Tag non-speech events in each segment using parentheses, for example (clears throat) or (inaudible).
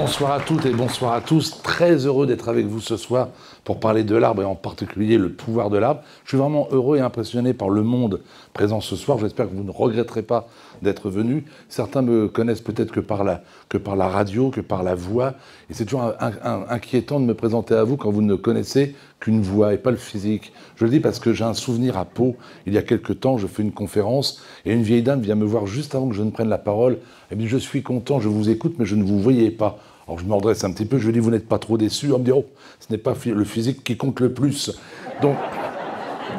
Bonsoir à toutes et bonsoir à tous. Très heureux d'être avec vous ce soir pour parler de l'arbre et en particulier le pouvoir de l'arbre. Je suis vraiment heureux et impressionné par le monde présent ce soir. J'espère que vous ne regretterez pas d'être venu. Certains me connaissent peut-être que, par la, que par la radio, que par la voix. Et c'est toujours inquiétant de me présenter à vous quand vous ne connaissez qu'une voix et pas le physique. Je le dis parce que j'ai un souvenir à Pau. Il y a quelques temps, je fais une conférence et une vieille dame vient me voir juste avant que je ne prenne la parole. Elle me dit, je suis content, je vous écoute, mais je ne vous voyais pas. Alors je me redresse un petit peu, je dis, vous n'êtes pas trop déçu On me dit, oh, ce n'est pas le physique qui compte le plus. Donc,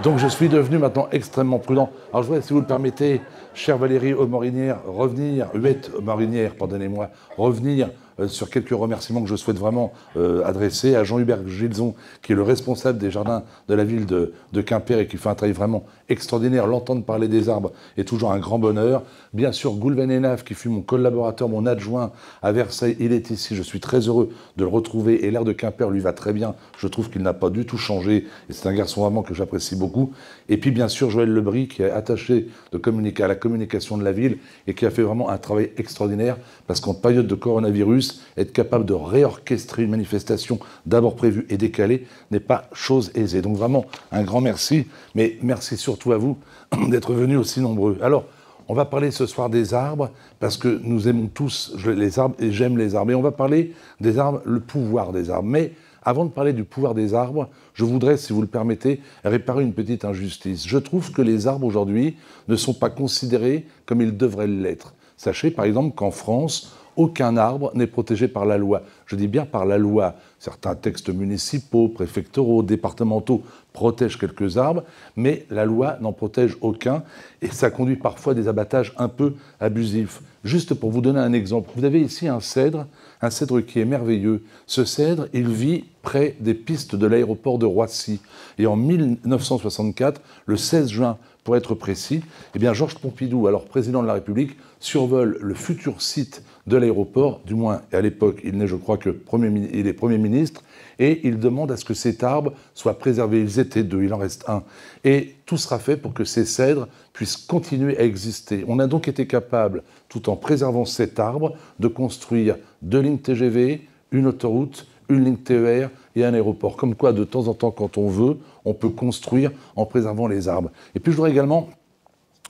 donc je suis devenu maintenant extrêmement prudent. Alors je voudrais, si vous le permettez, chère Valérie Aumorinière, revenir, Huette Aumorinière, pardonnez-moi, revenir euh, sur quelques remerciements que je souhaite vraiment euh, adresser à Jean-Hubert Gilson, qui est le responsable des jardins de la ville de, Quimper et qui fait un travail vraiment extraordinaire. L'entendre parler des arbres est toujours un grand bonheur. Bien sûr, Goulven Enaf, qui fut mon collaborateur, mon adjoint à Versailles, il est ici. Je suis très heureux de le retrouver et l'air de Quimper lui va très bien. Je trouve qu'il n'a pas du tout changé et c'est un garçon vraiment que j'apprécie beaucoup. Et puis, bien sûr, Joël Lebris, qui est attaché de à la communication de la ville et qui a fait vraiment un travail extraordinaire. Parce qu'en période de coronavirus, être capable de réorchestrer une manifestation d'abord prévue et décalée n'est pas chose aisée. Donc vraiment, un grand merci, mais merci surtout à vous (clears throat) d'être venus aussi nombreux. Alors, on va parler ce soir des arbres, parce que nous aimons tous les arbres et j'aime les arbres. Et on va parler des arbres, le pouvoir des arbres. Mais avant de parler du pouvoir des arbres, je voudrais, si vous le permettez, réparer une petite injustice. Je trouve que les arbres aujourd'hui ne sont pas considérés comme ils devraient l'être. Sachez par exemple qu'en France, aucun arbre n'est protégé par la loi. Je dis bien par la loi. Certains textes municipaux, préfectoraux, départementaux protègent quelques arbres, mais la loi n'en protège aucun et ça conduit parfois à des abattages un peu abusifs. Juste pour vous donner un exemple, vous avez ici un cèdre, un cèdre qui est merveilleux. Ce cèdre, il vit près des pistes de l'aéroport de Roissy. Et en 1964, le 16 juin, pour être précis, eh bien Georges Pompidou, alors président de la République, survole le futur site de l'aéroport, du moins à l'époque, il n'est, je crois, que premier, Premier ministre, et il demande à ce que cet arbre soit préservé. Ils étaient deux, il en reste un. Et tout sera fait pour que ces cèdres puissent continuer à exister. On a donc été capable, tout en préservant cet arbre, de construire deux lignes TGV, une autoroute, une ligne TER et un aéroport. Comme quoi, de temps en temps, quand on veut, on peut construire en préservant les arbres. Et puis, je voudrais également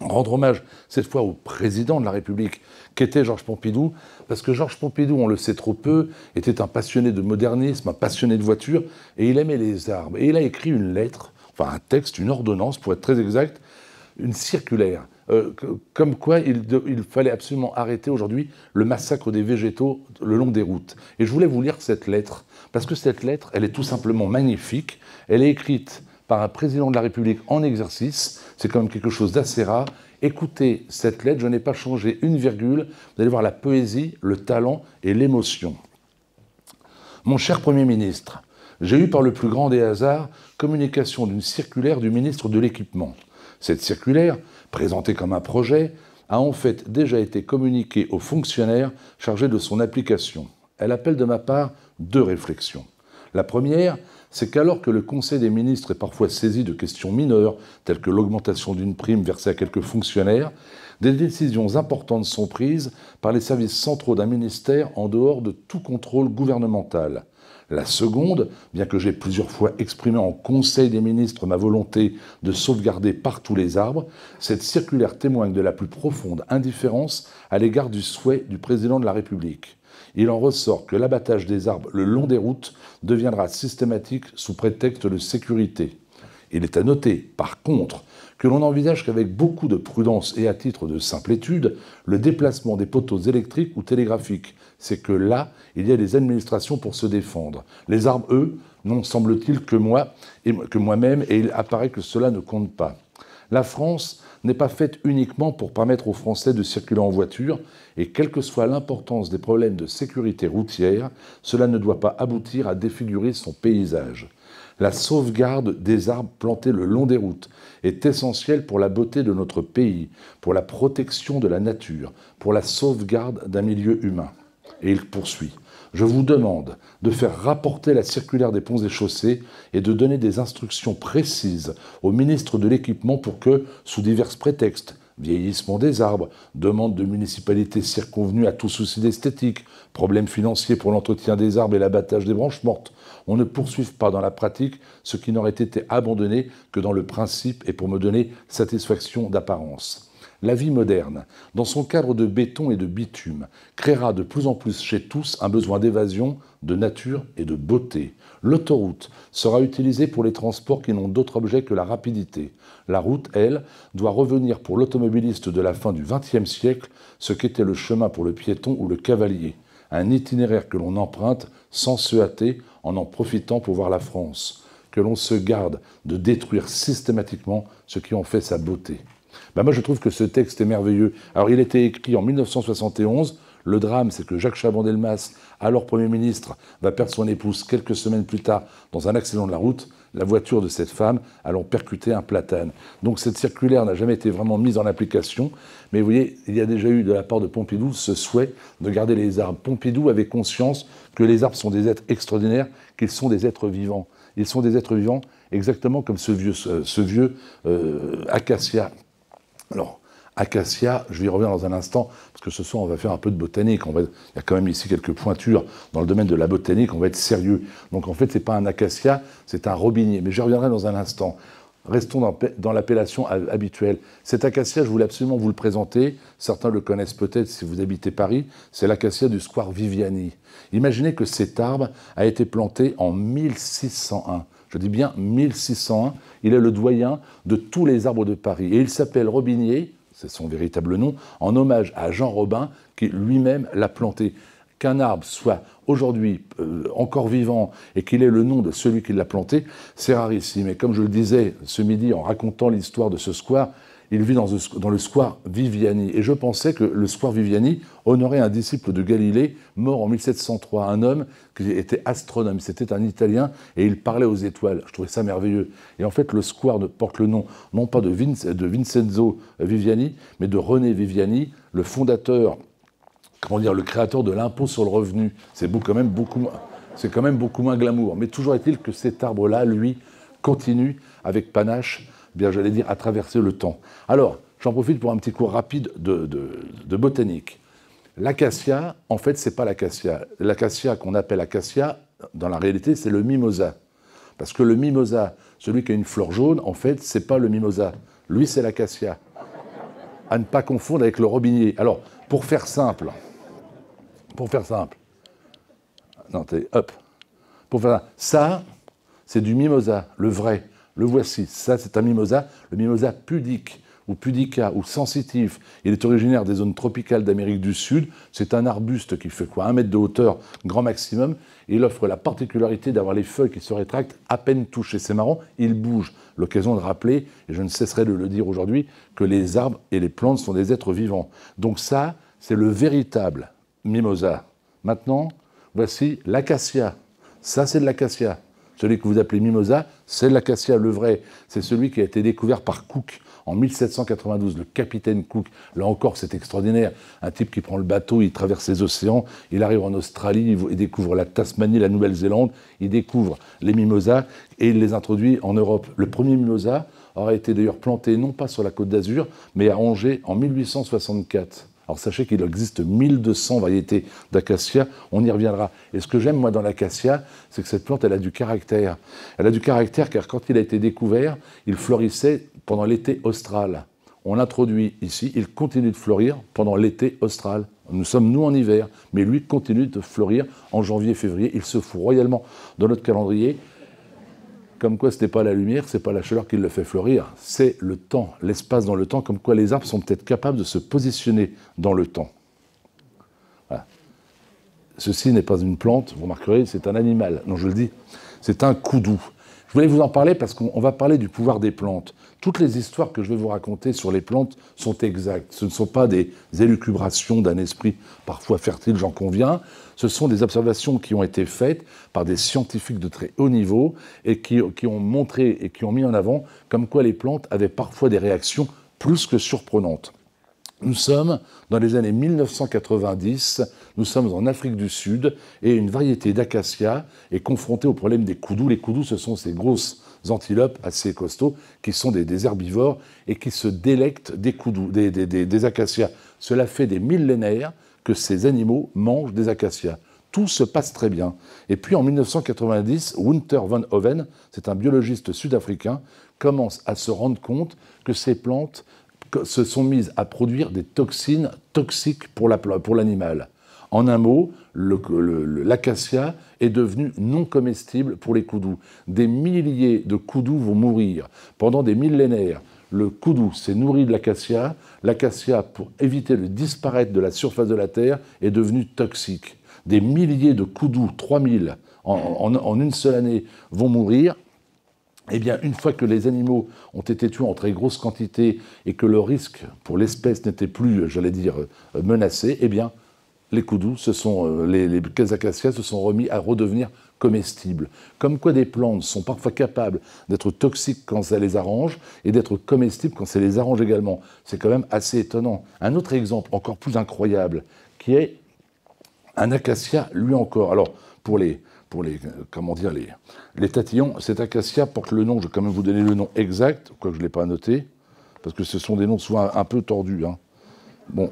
rendre hommage cette fois au président de la République qu'était Georges Pompidou, parce que Georges Pompidou, on le sait trop peu, était un passionné de modernisme, un passionné de voiture, et il aimait les arbres. Et il a écrit une lettre, enfin un texte, une ordonnance, pour être très exact, une circulaire, euh, comme quoi il, fallait absolument arrêter aujourd'hui le massacre des végétaux le long des routes. Et je voulais vous lire cette lettre, parce que cette lettre, elle est tout simplement magnifique, elle est écrite par un président de la République en exercice. C'est quand même quelque chose d'assez rare. Écoutez cette lettre, je n'ai pas changé une virgule. Vous allez voir la poésie, le talent et l'émotion. Mon cher Premier ministre, j'ai eu par le plus grand des hasards communication d'une circulaire du ministre de l'Équipement. Cette circulaire, présentée comme un projet, a en fait déjà été communiquée aux fonctionnaires chargés de son application. Elle appelle de ma part deux réflexions. La première, c'est qu'alors que le Conseil des ministres est parfois saisi de questions mineures, telles que l'augmentation d'une prime versée à quelques fonctionnaires, des décisions importantes sont prises par les services centraux d'un ministère en dehors de tout contrôle gouvernemental. La seconde, bien que j'ai plusieurs fois exprimé en Conseil des ministres ma volonté de sauvegarder tous les arbres, cette circulaire témoigne de la plus profonde indifférence à l'égard du souhait du président de la République il en ressort que l'abattage des arbres le long des routes deviendra systématique sous prétexte de sécurité. Il est à noter, par contre, que l'on envisage qu'avec beaucoup de prudence et à titre de simple étude, le déplacement des poteaux électriques ou télégraphiques. C'est que là, il y a des administrations pour se défendre. Les arbres, eux, n'ont, semble-t-il, que moi et, que moi -même, et il apparaît que cela ne compte pas. La France n'est pas faite uniquement pour permettre aux Français de circuler en voiture, et quelle que soit l'importance des problèmes de sécurité routière, cela ne doit pas aboutir à défigurer son paysage. La sauvegarde des arbres plantés le long des routes est essentielle pour la beauté de notre pays, pour la protection de la nature, pour la sauvegarde d'un milieu humain. Et il poursuit. Je vous demande de faire rapporter la circulaire des ponts et chaussées et de donner des instructions précises au ministre de l'équipement pour que, sous divers prétextes, vieillissement des arbres, demande de municipalités circonvenues à tout souci d'esthétique, problèmes financiers pour l'entretien des arbres et l'abattage des branches mortes. On ne poursuive pas dans la pratique ce qui n'aurait été abandonné que dans le principe et pour me donner satisfaction d'apparence. La vie moderne, dans son cadre de béton et de bitume, créera de plus en plus chez tous un besoin d'évasion, de nature et de beauté. L'autoroute sera utilisée pour les transports qui n'ont d'autre objet que la rapidité. La route, elle, doit revenir pour l'automobiliste de la fin du XXe siècle ce qu'était le chemin pour le piéton ou le cavalier, un itinéraire que l'on emprunte sans se hâter en en profitant pour voir la France, que l'on se garde de détruire systématiquement ce qui en fait sa beauté. Bah, moi, je trouve que ce texte est merveilleux. Alors, il a été écrit en 1971. Le drame, c'est que Jacques Chaban-Delmas, alors Premier ministre, va perdre son épouse quelques semaines plus tard dans un accident de la route, la voiture de cette femme allant percuter un platane. Donc cette circulaire n'a jamais été vraiment mise en application, mais vous voyez, il y a déjà eu de la part de Pompidou ce souhait de garder les arbres. Pompidou avait conscience que les arbres sont des êtres extraordinaires, qu'ils sont des êtres vivants. Ils sont des êtres vivants exactement comme ce vieux, ce vieux euh, acacia alors, acacia, je vais y revenir dans un instant, parce que ce soir, on va faire un peu de botanique. On va, il y a quand même ici quelques pointures dans le domaine de la botanique, on va être sérieux. Donc en fait, ce n'est pas un acacia, c'est un robinier. Mais je reviendrai dans un instant. Restons dans, dans l'appellation habituelle. Cet acacia, je voulais absolument vous le présenter. Certains le connaissent peut-être si vous habitez Paris. C'est l'acacia du square Viviani. Imaginez que cet arbre a été planté en 1601 je dis bien 1601, il est le doyen de tous les arbres de Paris. Et il s'appelle Robinier, c'est son véritable nom, en hommage à Jean Robin, qui lui-même l'a planté. Qu'un arbre soit aujourd'hui euh, encore vivant et qu'il ait le nom de celui qui l'a planté, c'est rarissime. Mais comme je le disais ce midi en racontant l'histoire de ce square, il vit dans, le square Viviani. Et je pensais que le square Viviani honorait un disciple de Galilée mort en 1703, un homme qui était astronome. C'était un Italien et il parlait aux étoiles. Je trouvais ça merveilleux. Et en fait, le square porte le nom non pas de, Vincenzo Viviani, mais de René Viviani, le fondateur, comment dire, le créateur de l'impôt sur le revenu. C'est beaucoup c'est quand même beaucoup moins glamour. Mais toujours est-il que cet arbre-là, lui, continue avec panache bien j'allais dire, à traverser le temps. Alors, j'en profite pour un petit cours rapide de, botanique. L'acacia, en fait, c'est pas l'acacia. L'acacia qu'on appelle acacia, dans la réalité, c'est le mimosa. Parce que le mimosa, celui qui a une fleur jaune, en fait, c'est pas le mimosa. Lui, c'est l'acacia. À ne pas confondre avec le robinier. Alors, pour faire simple, pour faire simple, non, t'es hop. Pour faire ça c'est du mimosa, le vrai. Le voici, ça c'est un mimosa, le mimosa pudique ou pudica ou sensitif. Il est originaire des zones tropicales d'Amérique du Sud. C'est un arbuste qui fait quoi Un mètre de hauteur, grand maximum. il offre la particularité d'avoir les feuilles qui se rétractent à peine touchées. C'est marrant, il bouge. L'occasion de rappeler, et je ne cesserai de le dire aujourd'hui, que les arbres et les plantes sont des êtres vivants. Donc ça, c'est le véritable mimosa. Maintenant, voici l'acacia. Ça, c'est de l'acacia. Celui que vous appelez mimosa, c'est l'acacia, le vrai. C'est celui qui a été découvert par Cook en 1792, le capitaine Cook. Là encore, c'est extraordinaire. Un type qui prend le bateau, il traverse les océans, il arrive en Australie, il découvre la Tasmanie, la Nouvelle-Zélande, il découvre les mimosas et il les introduit en Europe. Le premier mimosa aurait été d'ailleurs planté non pas sur la côte d'Azur, mais à Angers en 1864. Alors sachez qu'il existe 1200 variétés d'acacia, on y reviendra. Et ce que j'aime moi dans l'acacia, c'est que cette plante, elle a du caractère. Elle a du caractère car quand il a été découvert, il fleurissait pendant l'été austral. On l'introduit ici, il continue de fleurir pendant l'été austral. Nous sommes nous en hiver, mais lui continue de fleurir en janvier-février. Il se fout royalement dans notre calendrier comme quoi ce n'est pas la lumière, c'est pas la chaleur qui le fait fleurir, c'est le temps, l'espace dans le temps, comme quoi les arbres sont peut-être capables de se positionner dans le temps. Voilà. Ceci n'est pas une plante, vous remarquerez, c'est un animal. Non, je le dis, c'est un coudou. Je voulais vous en parler parce qu'on va parler du pouvoir des plantes. Toutes les histoires que je vais vous raconter sur les plantes sont exactes. Ce ne sont pas des élucubrations d'un esprit parfois fertile, j'en conviens. Ce sont des observations qui ont été faites par des scientifiques de très haut niveau et qui, ont montré et qui ont mis en avant comme quoi les plantes avaient parfois des réactions plus que surprenantes. Nous sommes dans les années 1990, nous sommes en Afrique du Sud et une variété d'acacia est confrontée au problème des koudous. Les koudous, ce sont ces grosses antilopes assez costauds qui sont des, herbivores et qui se délectent des des, acacias. Cela fait des millénaires que ces animaux mangent des acacias. Tout se passe très bien. Et puis en 1990, Winter von Hoven, c'est un biologiste sud-africain, commence à se rendre compte que ces plantes se sont mises à produire des toxines toxiques pour l'animal. en un mot, l'acacia est devenue non comestible pour les koudous. Des milliers de koudous vont mourir pendant des millénaires le koudou s'est nourri de l'acacia. L'acacia, pour éviter le disparaître de la surface de la Terre, est devenue toxique. Des milliers de koudous, 3000 en, en, une seule année, vont mourir. Eh bien, une fois que les animaux ont été tués en très grosse quantité et que le risque pour l'espèce n'était plus, j'allais dire, euh, menacé, eh bien, les koudous, sont, euh, les, les acacias se sont remis à redevenir comestible Comme quoi des plantes sont parfois capables d'être toxiques quand ça les arrange et d'être comestibles quand ça les arrange également. C'est quand même assez étonnant. Un autre exemple encore plus incroyable qui est un acacia, lui encore. Alors, pour les, pour les, euh, comment dire, les, tatillons, cet acacia porte le nom, je vais quand même vous donner le nom exact, quoique je ne l'ai pas noté, parce que ce sont des noms souvent un peu tordus. Hein. Bon,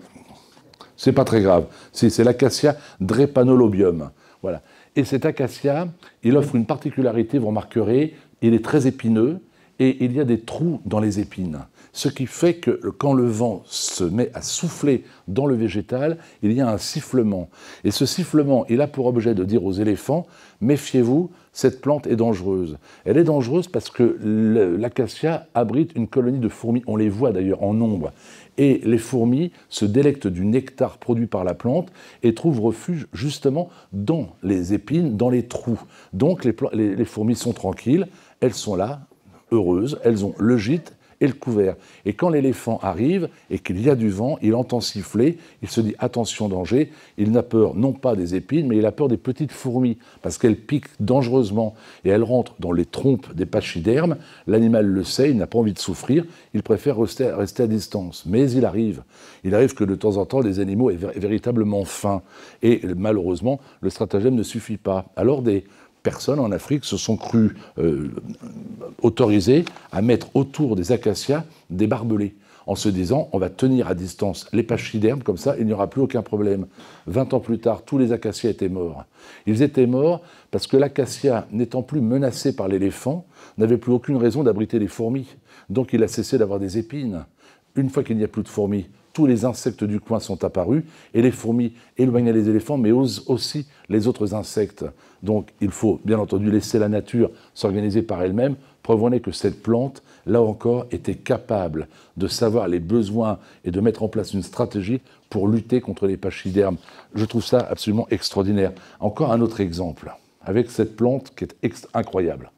c'est pas très grave. C'est l'acacia drepanolobium. Voilà. Et cet acacia, il offre une particularité, vous remarquerez, il est très épineux et il y a des trous dans les épines. Ce qui fait que quand le vent se met à souffler dans le végétal, il y a un sifflement. Et ce sifflement, il a pour objet de dire aux éléphants, méfiez-vous, cette plante est dangereuse. Elle est dangereuse parce que l'acacia abrite une colonie de fourmis, on les voit d'ailleurs en nombre et les fourmis se délectent du nectar produit par la plante et trouvent refuge justement dans les épines, dans les trous. Donc les, fourmis sont tranquilles, elles sont là, heureuses, elles ont le gîte et le couvert. Et quand l'éléphant arrive et qu'il y a du vent, il entend siffler, il se dit attention danger, il n'a peur non pas des épines, mais il a peur des petites fourmis, parce qu'elles piquent dangereusement et elles rentrent dans les trompes des pachydermes. L'animal le sait, il n'a pas envie de souffrir, il préfère rester, à distance. Mais il arrive. Il arrive que de temps en temps, les animaux aient véritablement faim. Et malheureusement, le stratagème ne suffit pas. Alors des Personne en Afrique se sont crues euh, autorisés à mettre autour des acacias des barbelés en se disant on va tenir à distance les pachydermes, comme ça il n'y aura plus aucun problème. Vingt ans plus tard, tous les acacias étaient morts. Ils étaient morts parce que l'acacia, n'étant plus menacée par l'éléphant, n'avait plus aucune raison d'abriter les fourmis. Donc il a cessé d'avoir des épines. Une fois qu'il n'y a plus de fourmis, tous les insectes du coin sont apparus, et les fourmis, éloignent les éléphants, mais aussi les autres insectes. Donc il faut bien entendu laisser la nature s'organiser par elle-même. Preuve que cette plante, là encore, était capable de savoir les besoins et de mettre en place une stratégie pour lutter contre les pachydermes. Je trouve ça absolument extraordinaire. Encore un autre exemple, avec cette plante qui est incroyable.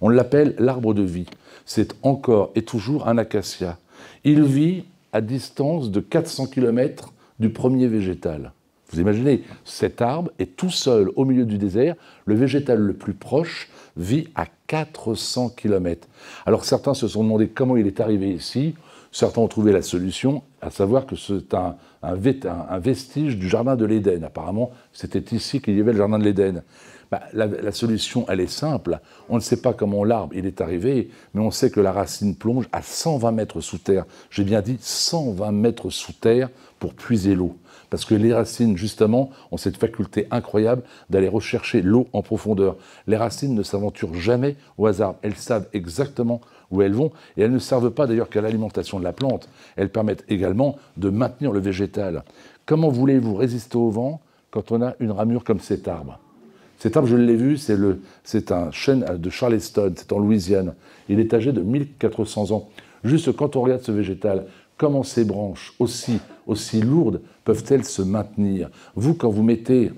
On l'appelle l'arbre de vie. C'est encore et toujours un acacia. Il vit à distance de 400 km du premier végétal. Vous imaginez, cet arbre est tout seul au milieu du désert, le végétal le plus proche vit à 400 km. Alors certains se sont demandé comment il est arrivé ici, certains ont trouvé la solution, à savoir que c'est un, vestige du jardin de l'Éden. Apparemment, c'était ici qu'il y avait le jardin de l'Éden. Bah, la, solution, elle est simple. On ne sait pas comment l'arbre il est arrivé, mais on sait que la racine plonge à 120 mètres sous terre. J'ai bien dit 120 mètres sous terre pour puiser l'eau. Parce que les racines, justement, ont cette faculté incroyable d'aller rechercher l'eau en profondeur. Les racines ne s'aventurent jamais au hasard. Elles savent exactement où elles vont, et elles ne servent pas d'ailleurs qu'à l'alimentation de la plante, elles permettent également de maintenir le végétal. Comment voulez-vous résister au vent quand on a une ramure comme cet arbre cet arbre, je l'ai vu, c'est, un chêne euh, de Charleston, c'est en Louisiane. Il est âgé de 1400 ans. Juste quand on regarde ce végétal, comment ces branches aussi, aussi lourdes peuvent-elles se maintenir Vous, quand vous mettez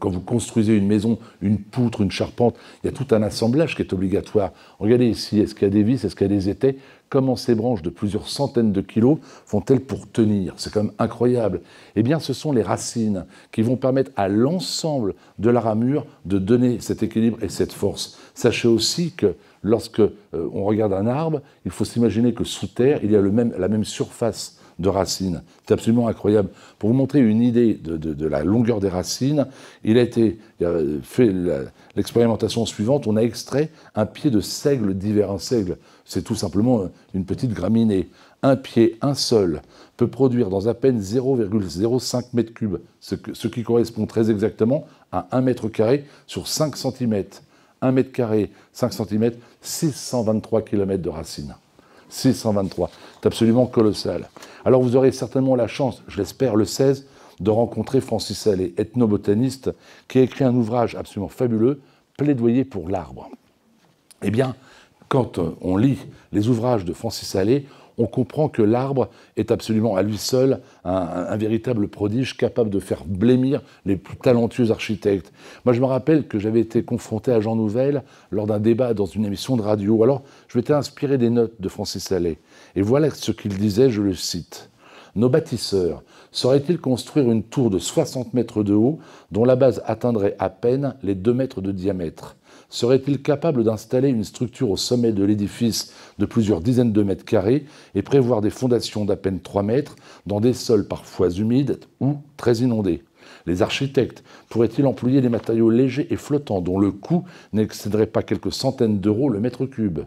quand vous construisez une maison, une poutre, une charpente, il y a tout un assemblage qui est obligatoire. Regardez ici, est-ce qu'il y a des vis, est-ce qu'il y a des étais Comment ces branches de plusieurs centaines de kilos font-elles pour tenir C'est quand même incroyable. Eh bien, ce sont les racines qui vont permettre à l'ensemble de la ramure de donner cet équilibre et cette force. Sachez aussi que lorsque euh, regarde un arbre, il faut s'imaginer que sous terre, il y a même, la même surface de racines. C'est absolument incroyable. Pour vous montrer une idée de, la longueur des racines, il a été fait l'expérimentation suivante. On a extrait un pied de seigle divers un seigle c'est tout simplement euh, une petite graminée. Un pied, un seul, peut produire dans à peine 0,05 m3, ce, qui correspond très exactement à 1 m2 sur 5 cm. 1 m2, 5 cm, 623 km de racines. 623. C'est absolument colossal. Alors vous aurez certainement la chance, je l'espère le 16, de rencontrer Francis Allais, ethnobotaniste, qui a écrit un ouvrage absolument fabuleux, Plaidoyer pour l'arbre. Eh bien, quand euh, on lit les ouvrages de Francis Allais, on comprend que l'arbre est absolument à lui seul un, véritable prodige capable de faire blêmir les plus talentueux architectes. Moi, je me rappelle que j'avais été confronté à Jean Nouvel lors d'un débat dans une émission de radio. Alors, je m'étais inspiré des notes de Francis Allais. Et voilà ce qu'il disait, je le cite. Nos bâtisseurs sauraient-ils construire une tour de 60 mètres de haut dont la base atteindrait à peine les 2 mètres de diamètre serait-il capable d'installer une structure au sommet de l'édifice de plusieurs dizaines de mètres carrés et prévoir des fondations d'à peine 3 mètres dans des sols parfois humides ou très inondés les architectes pourraient-ils employer des matériaux légers et flottants dont le coût n'excéderait pas quelques centaines d'euros le mètre cube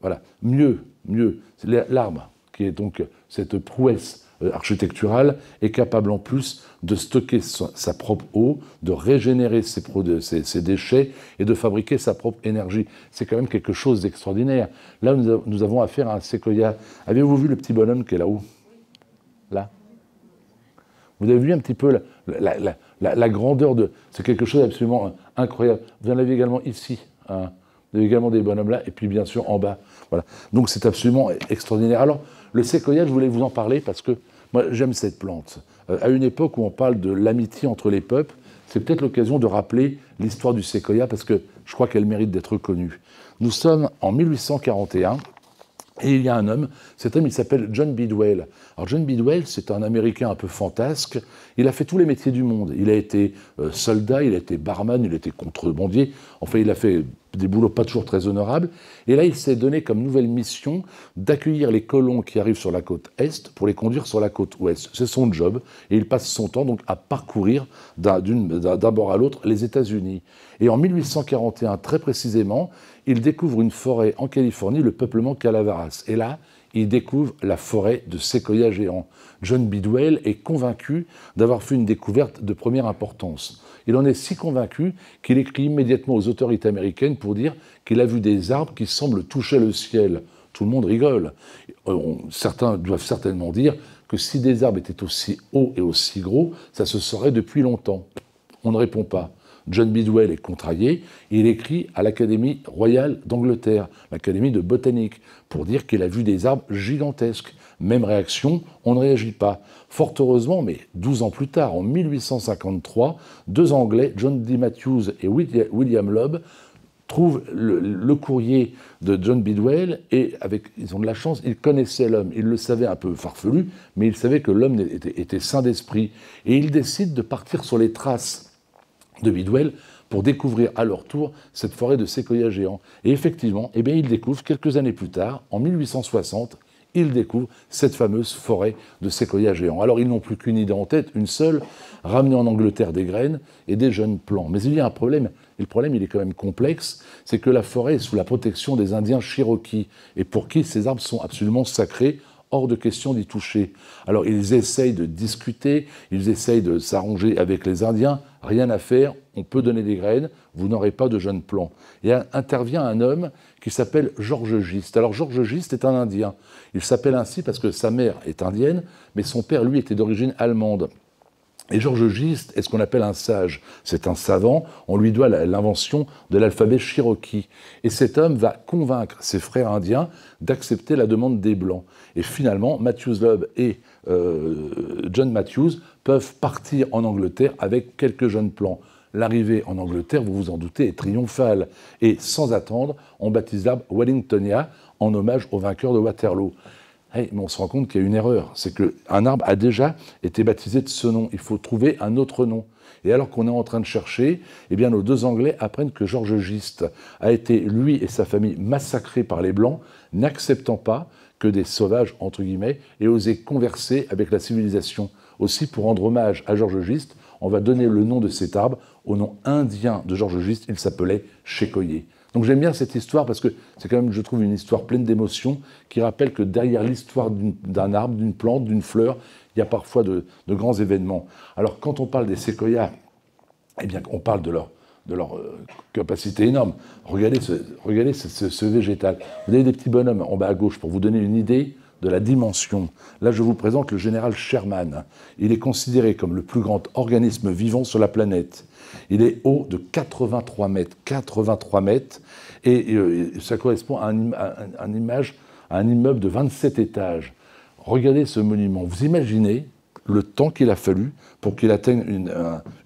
Voilà, mieux, mieux, l'arme qui est donc cette prouesse euh, architectural est capable en plus de stocker sa propre eau, de régénérer ses, ses, déchets et de fabriquer sa propre énergie. C'est quand même quelque chose d'extraordinaire. Là, nous, avons affaire à un séquoia. Avez-vous vu le petit bonhomme qui est là-haut Là Vous avez vu un petit peu la, grandeur de... C'est quelque chose d'absolument euh, incroyable. Vous en avez également ici. Hein. Vous avez également des bonhommes là, et puis bien sûr en bas. Voilà. Donc c'est absolument extraordinaire. Alors, le séquoia, je voulais vous en parler parce que moi, j'aime cette plante. Euh, à une époque où on parle de l'amitié entre les peuples, c'est peut-être l'occasion de rappeler l'histoire du séquoia parce que je crois qu'elle mérite d'être connue. Nous sommes en 1841 et il y a un homme, cet homme il s'appelle John Bidwell. Alors John Bidwell, c'est un Américain un peu fantasque, il a fait tous les métiers du monde. Il a été euh, soldat, il a été barman, il a été contrebandier, enfin il a fait des boulots pas toujours très honorables. Et là il s'est donné comme nouvelle mission d'accueillir les colons qui arrivent sur la côte Est pour les conduire sur la côte Ouest. C'est son job et il passe son temps donc à parcourir d'un bord à l'autre les États-Unis. Et en 1841 très précisément, il découvre une forêt en Californie, le peuplement Calavaras. Et là, il découvre la forêt de séquoias géants. John Bidwell est convaincu d'avoir fait une découverte de première importance. Il en est si convaincu qu'il écrit immédiatement aux autorités américaines pour dire qu'il a vu des arbres qui semblent toucher le ciel. Tout le monde rigole. Euh, certains doivent certainement dire que si des arbres étaient aussi hauts et aussi gros, ça se saurait depuis longtemps. On ne répond pas. John Bidwell est contrarié, il écrit à l'Académie royale d'Angleterre, l'Académie de botanique, pour dire qu'il a vu des arbres gigantesques. Même réaction, on ne réagit pas. Fort heureusement, mais 12 ans plus tard, en 1853, deux Anglais, John D. Matthews et William Loeb, trouvent le, courrier de John Bidwell et avec, ils ont de la chance, ils connaissaient l'homme, ils le savaient un peu farfelu, mais ils savaient que l'homme était, saint d'esprit. Et ils décident de partir sur les traces de Bidwell pour découvrir à leur tour cette forêt de séquoias géants. Et effectivement, eh bien, ils découvrent quelques années plus tard, en 1860, ils découvrent cette fameuse forêt de séquoias géants. Alors ils n'ont plus qu'une idée en tête, une seule, ramener en Angleterre des graines et des jeunes plants. Mais il y a un problème, et le problème il est quand même complexe, c'est que la forêt est sous la protection des Indiens Cherokees, et pour qui ces arbres sont absolument sacrés hors de question d'y toucher. Alors ils essayent de discuter, ils essayent de s'arranger avec les Indiens, rien à faire, on peut donner des graines, vous n'aurez pas de jeunes plants. Et intervient un homme qui s'appelle Georges Giste. Alors Georges Giste est un Indien. Il s'appelle ainsi parce que sa mère est indienne, mais son père, lui, était d'origine allemande. Et Georges Gist est ce qu'on appelle un sage. C'est un savant. On lui doit l'invention de l'alphabet Cherokee. Et cet homme va convaincre ses frères indiens d'accepter la demande des Blancs. Et finalement, Matthews Loeb et euh, John Matthews peuvent partir en Angleterre avec quelques jeunes plans. L'arrivée en Angleterre, vous vous en doutez, est triomphale. Et sans attendre, on baptise l'arbre Wellingtonia en hommage au vainqueur de Waterloo mais on se rend compte qu'il y a une erreur. C'est qu'un arbre a déjà été baptisé de ce nom. Il faut trouver un autre nom. Et alors qu'on est en train de chercher, eh bien, nos deux Anglais apprennent que Georges Giste a été, lui et sa famille, massacré par les Blancs, n'acceptant pas que des sauvages, entre guillemets, aient osé converser avec la civilisation. Aussi, pour rendre hommage à Georges Giste, on va donner le nom de cet arbre au nom indien de Georges Giste. Il s'appelait chekoyé donc j'aime bien cette histoire parce que c'est quand même, je trouve, une histoire pleine d'émotions qui rappelle que derrière l'histoire d'un arbre, d'une plante, d'une fleur, il y a parfois de, grands événements. Alors quand on parle des séquoias, eh bien on parle de leur, de leur euh, capacité énorme. Regardez, ce, ce végétal. Vous avez des petits bonhommes en bas à gauche pour vous donner une idée de la dimension. Là, je vous présente le général Sherman. Il est considéré comme le plus grand organisme vivant sur la planète. Il est haut de 83 mètres. 83 mètres. Et, ça correspond à un, image, à un immeuble de 27 étages. Regardez ce monument. Vous imaginez le temps qu'il a fallu pour qu'il atteigne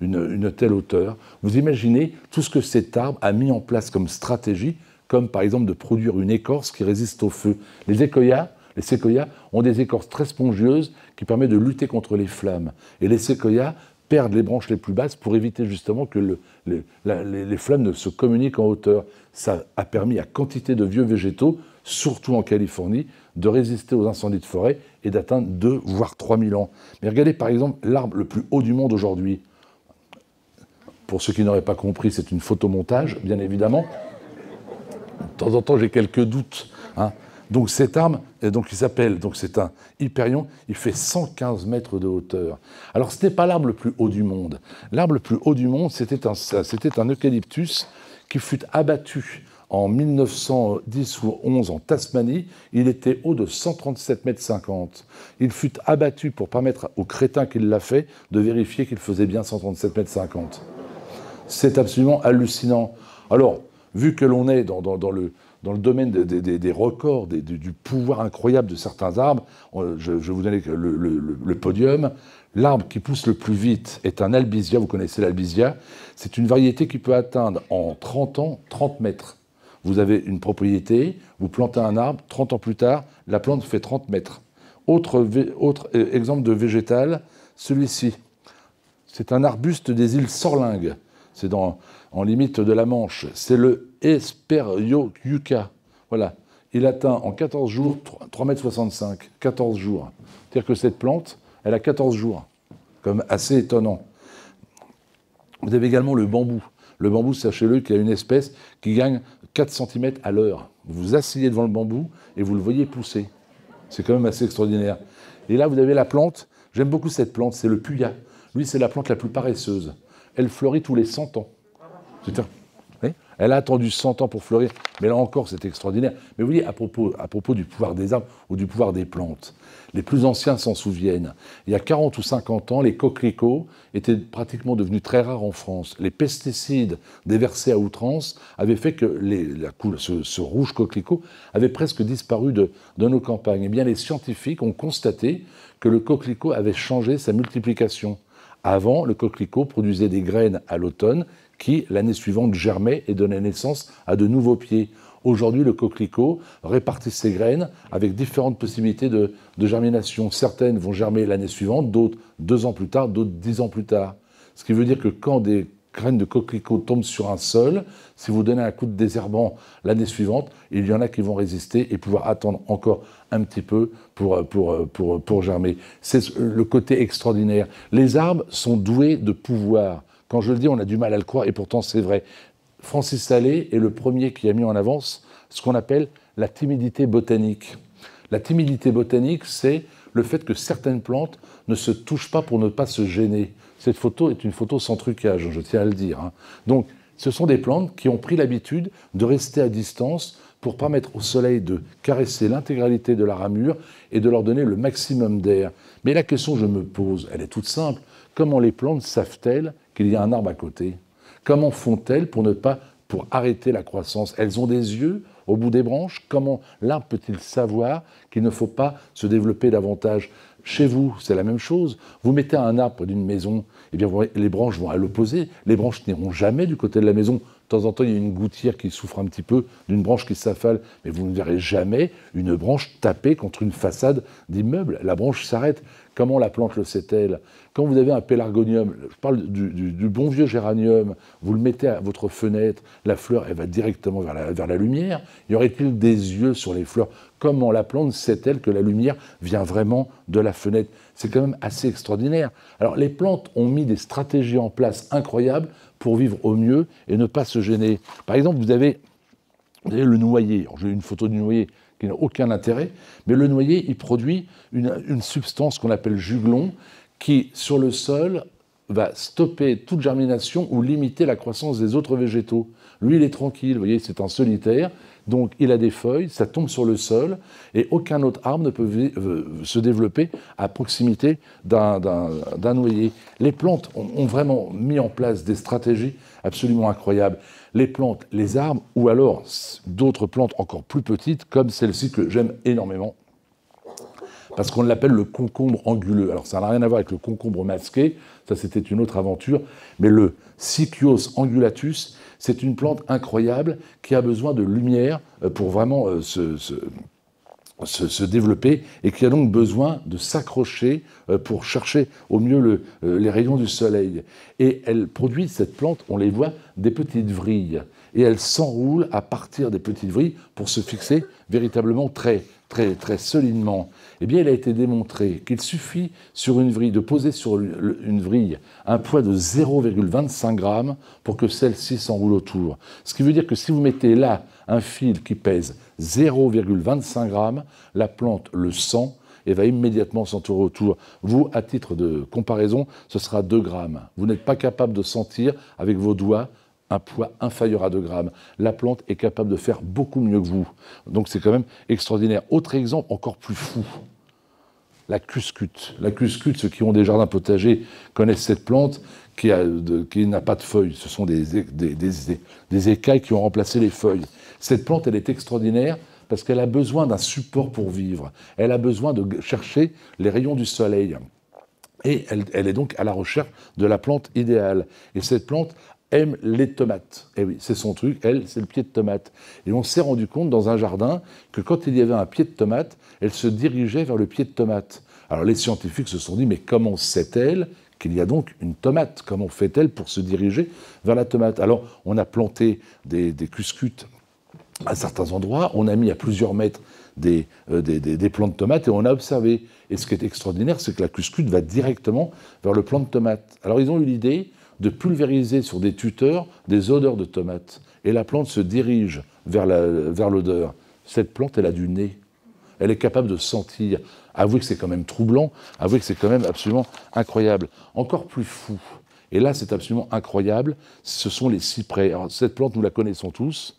une, telle hauteur. Vous imaginez tout ce que cet arbre a mis en place comme stratégie, comme par exemple de produire une écorce qui résiste au feu. Les écoyas, les séquoias ont des écorces très spongieuses qui permettent de lutter contre les flammes. Et les séquoias Perdre les branches les plus basses pour éviter justement que les, flammes ne se communiquent en hauteur. Ça a permis à quantité de vieux végétaux, surtout en Californie, de résister aux incendies de forêt et d'atteindre 2 voire 3 000 ans. Mais regardez par exemple l'arbre le plus haut du monde aujourd'hui. Pour ceux qui n'auraient pas compris, c'est une photomontage, bien évidemment. De temps en temps, j'ai quelques doutes. Hein. Donc cette arme, euh, donc il s'appelle, donc c'est un Hyperion, il fait 115 mètres de hauteur. Alors ce n'est pas l'arbre le plus haut du monde. L'arbre le plus haut du monde, c'était un, c'était un eucalyptus qui fut abattu en 1910 ou 11 en Tasmanie, il était haut de 137 mètres 50. Il fut abattu pour permettre au crétin qui l'a fait de vérifier qu'il faisait bien 137 mètres 50. C'est absolument hallucinant. Alors, vu que l'on est dans le, dans le domaine des, records, du, pouvoir incroyable de certains arbres, je, je vous donner le, podium, l'arbre qui pousse le plus vite est un albizia, vous connaissez l'albizia, c'est une variété qui peut atteindre en 30 ans 30 mètres. Vous avez une propriété, vous plantez un arbre, 30 ans plus tard, la plante fait 30 mètres. Autre, autre euh, exemple de végétal, celui-ci. C'est un arbuste des îles Sorlingues. C'est dans, en limite de la Manche. C'est le Esperioyuca. Voilà. Il atteint en 14 jours 3,65 m. 14 jours. C'est-à-dire que cette plante, elle a 14 jours. Comme assez étonnant. Vous avez également le bambou. Le bambou, sachez-le, qu'il a une espèce qui gagne 4 cm à l'heure. Vous vous asseyez devant le bambou et vous le voyez pousser. C'est quand même assez extraordinaire. Et là, vous avez la plante. J'aime beaucoup cette plante, c'est le puya. Lui, c'est la plante la plus paresseuse. Elle fleurit tous les 100 ans. Elle a attendu 100 ans pour fleurir, mais là encore, c'est extraordinaire. Mais vous voyez, à propos, à propos du pouvoir des arbres ou du pouvoir des plantes, les plus anciens s'en souviennent. Il y a 40 ou 50 ans, les coquelicots étaient pratiquement devenus très rares en France. Les pesticides déversés à outrance avaient fait que ce, rouge coquelicot avait presque disparu de, de nos campagnes. Eh bien, les scientifiques ont constaté que le coquelicot avait changé sa multiplication. Avant, le coquelicot produisait des graines à l'automne qui, l'année suivante, germaient et donnaient naissance à de nouveaux pieds. Aujourd'hui, le coquelicot répartit ses graines avec différentes possibilités de, germination. Certaines vont germer l'année suivante, d'autres deux ans plus tard, d'autres dix ans plus tard. Ce qui veut dire que quand des graines de coquelicot tombent sur un sol, si vous donnez un coup de désherbant l'année suivante, il y en a qui vont résister et pouvoir attendre encore un petit peu pour, pour, pour, pour germer. C'est le côté extraordinaire. Les arbres sont doués de pouvoir. Quand je le dis, on a du mal à le croire, et pourtant c'est vrai. Francis Allais est le premier qui a mis en avance ce qu'on appelle la timidité botanique. La timidité botanique, c'est le fait que certaines plantes ne se touchent pas pour ne pas se gêner. Cette photo est une photo sans trucage, je tiens à le dire. Hein. Donc, ce sont des plantes qui ont pris l'habitude de rester à distance pour permettre au soleil de caresser l'intégralité de la ramure et de leur donner le maximum d'air. Mais la question que je me pose, elle est toute simple. Comment les plantes savent-elles qu'il y a un arbre à côté. Comment font-elles pour ne pas pour arrêter la croissance Elles ont des yeux au bout des branches. Comment l'arbre peut-il savoir qu'il ne faut pas se développer davantage Chez vous, c'est la même chose. Vous mettez un arbre d'une maison, et eh bien les branches vont à l'opposé. Les branches n'iront jamais du côté de la maison de temps en temps, il y a une gouttière qui souffre un petit peu d'une branche qui s'affale, mais vous ne verrez jamais une branche taper contre une façade d'immeuble. La branche s'arrête. Comment la plante le sait-elle Quand vous avez un pélargonium, je parle du, bon vieux géranium, vous le mettez à votre fenêtre, la fleur, elle va directement vers la, vers la lumière. Y aurait-il des yeux sur les fleurs Comment la plante sait elle que la lumière vient vraiment de la fenêtre. C'est quand même assez extraordinaire. Alors les plantes ont mis des stratégies en place incroyables pour vivre au mieux et ne pas se gêner. Par exemple, vous avez, le noyer. J'ai une photo du noyer qui n'a aucun intérêt, mais le noyer, il produit une, une substance qu'on appelle juglon, qui, sur le sol, va stopper toute germination ou limiter la croissance des autres végétaux. Lui, il est tranquille, vous voyez, c'est un solitaire, donc il a des feuilles, ça tombe sur le sol, et aucun autre arbre ne peut euh, se développer à proximité d'un noyer. Les plantes ont, vraiment mis en place des stratégies absolument incroyables. Les plantes, les arbres, ou alors d'autres plantes encore plus petites, comme celle-ci que j'aime énormément, parce qu'on l'appelle le concombre anguleux. Alors ça n'a rien à voir avec le concombre masqué, ça c'était une autre aventure, mais le Sicyos angulatus, c'est une plante incroyable qui a besoin de lumière euh, pour vraiment euh, se, développer et qui a donc besoin de s'accrocher euh, pour chercher au mieux les rayons du soleil. Et elle produit, cette plante, on les voit, des petites vrilles. Et elle s'enroule à partir des petites vrilles pour se fixer véritablement très, très, très solidement, eh bien, il a été démontré qu'il suffit sur une vrille de poser sur une vrille un poids de 0,25 g pour que celle-ci s'enroule autour. Ce qui veut dire que si vous mettez là un fil qui pèse 0,25 g, la plante le sent et va immédiatement s'entourer autour. Vous, à titre de comparaison, ce sera 2 grammes. Vous n'êtes pas capable de sentir avec vos doigts un poids inférieur à 2 grammes. La plante est capable de faire beaucoup mieux que vous. Donc c'est quand même extraordinaire. Autre exemple encore plus fou, la cuscute. La cuscute, ceux qui ont des jardins potagers connaissent cette plante qui, n'a pas de feuilles. Ce sont des, des, écailles qui ont remplacé les feuilles. Cette plante, elle est extraordinaire parce qu'elle a besoin d'un support pour vivre. Elle a besoin de chercher les rayons du soleil. Et elle, elle est donc à la recherche de la plante idéale. Et cette plante aime les tomates. Et eh oui, c'est son truc, elle, c'est le pied de tomate. Et on s'est rendu compte dans un jardin que quand il y avait un pied de tomate, elle se dirigeait vers le pied de tomate. Alors les scientifiques se sont dit, mais comment sait-elle qu'il y a donc une tomate Comment fait-elle pour se diriger vers la tomate Alors on a planté des, cuscutes à certains endroits, on a mis à plusieurs mètres des, euh, des, plants de tomates et on a observé. Et ce qui est extraordinaire, c'est que la cuscute va directement vers le plant de tomate. Alors ils ont eu l'idée de pulvériser sur des tuteurs des odeurs de tomates. Et la plante se dirige vers l'odeur. Vers Cette plante, elle a du nez. Elle est capable de sentir. Avouez que c'est quand même troublant, avouez que c'est quand même absolument incroyable. Encore plus fou, et là c'est absolument incroyable, ce sont les cyprès. cette plante, nous la connaissons tous.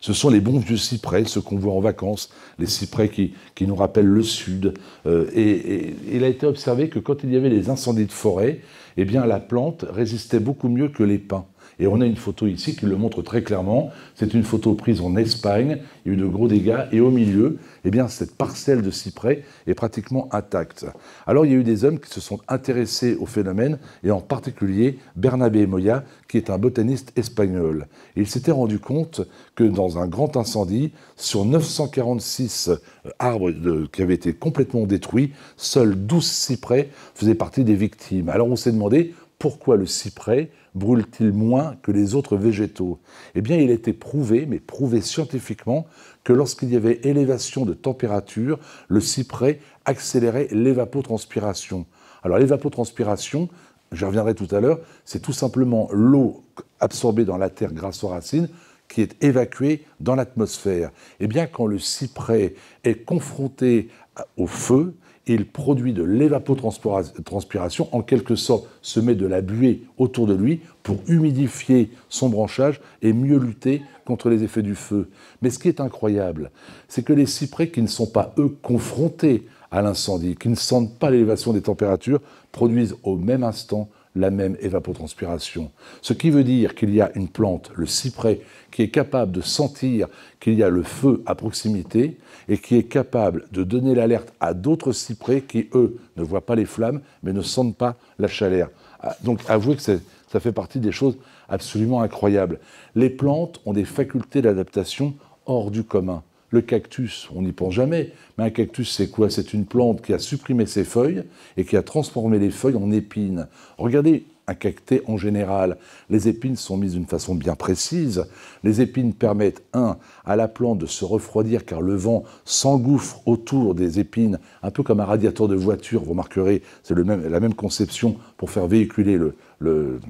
Ce sont les bons vieux cyprès, ceux qu'on voit en vacances, les cyprès qui, nous rappellent le sud. Euh, et, il a été observé que quand il y avait les incendies de forêt, eh bien la plante résistait beaucoup mieux que les pins. Et on a une photo ici qui le montre très clairement. C'est une photo prise en Espagne. Il y a eu de gros dégâts. Et au milieu, eh bien, cette parcelle de cyprès est pratiquement intacte. Alors, il y a eu des hommes qui se sont intéressés au phénomène, et en particulier Bernabé Moya, qui est un botaniste espagnol. il s'était rendu compte que dans un grand incendie, sur 946 euh, arbres euh, qui avaient été complètement détruits, seuls 12 cyprès faisaient partie des victimes. Alors, on s'est demandé pourquoi le cyprès brûle-t-il moins que les autres végétaux Eh bien, il a été prouvé, mais prouvé scientifiquement, que lorsqu'il y avait élévation de température, le cyprès accélérait l'évapotranspiration. Alors, l'évapotranspiration, je reviendrai tout à l'heure, c'est tout simplement l'eau absorbée dans la terre grâce aux racines qui est évacuée dans l'atmosphère. Eh bien, quand le cyprès est confronté au feu, il produit de l'évapotranspiration, en quelque sorte se met de la buée autour de lui pour humidifier son branchage et mieux lutter contre les effets du feu. Mais ce qui est incroyable, c'est que les cyprès qui ne sont pas, eux, confrontés à l'incendie, qui ne sentent pas l'élévation des températures, produisent au même instant la même évapotranspiration. Ce qui veut dire qu'il y a une plante, le cyprès, qui est capable de sentir qu'il y a le feu à proximité et qui est capable de donner l'alerte à d'autres cyprès qui, eux, ne voient pas les flammes, mais ne sentent pas la chaleur. Ah, donc avouez que ça fait partie des choses absolument incroyables. Les plantes ont des facultés d'adaptation hors du commun. Le cactus, on n'y pense jamais, mais un cactus, c'est quoi C'est une plante qui a supprimé ses feuilles et qui a transformé les feuilles en épines. Regardez un en général. Les épines sont mises d'une façon bien précise. Les épines permettent, un, à la plante de se refroidir car le vent s'engouffre autour des épines, un peu comme un radiateur de voiture, vous remarquerez, c'est la même conception pour faire véhiculer le,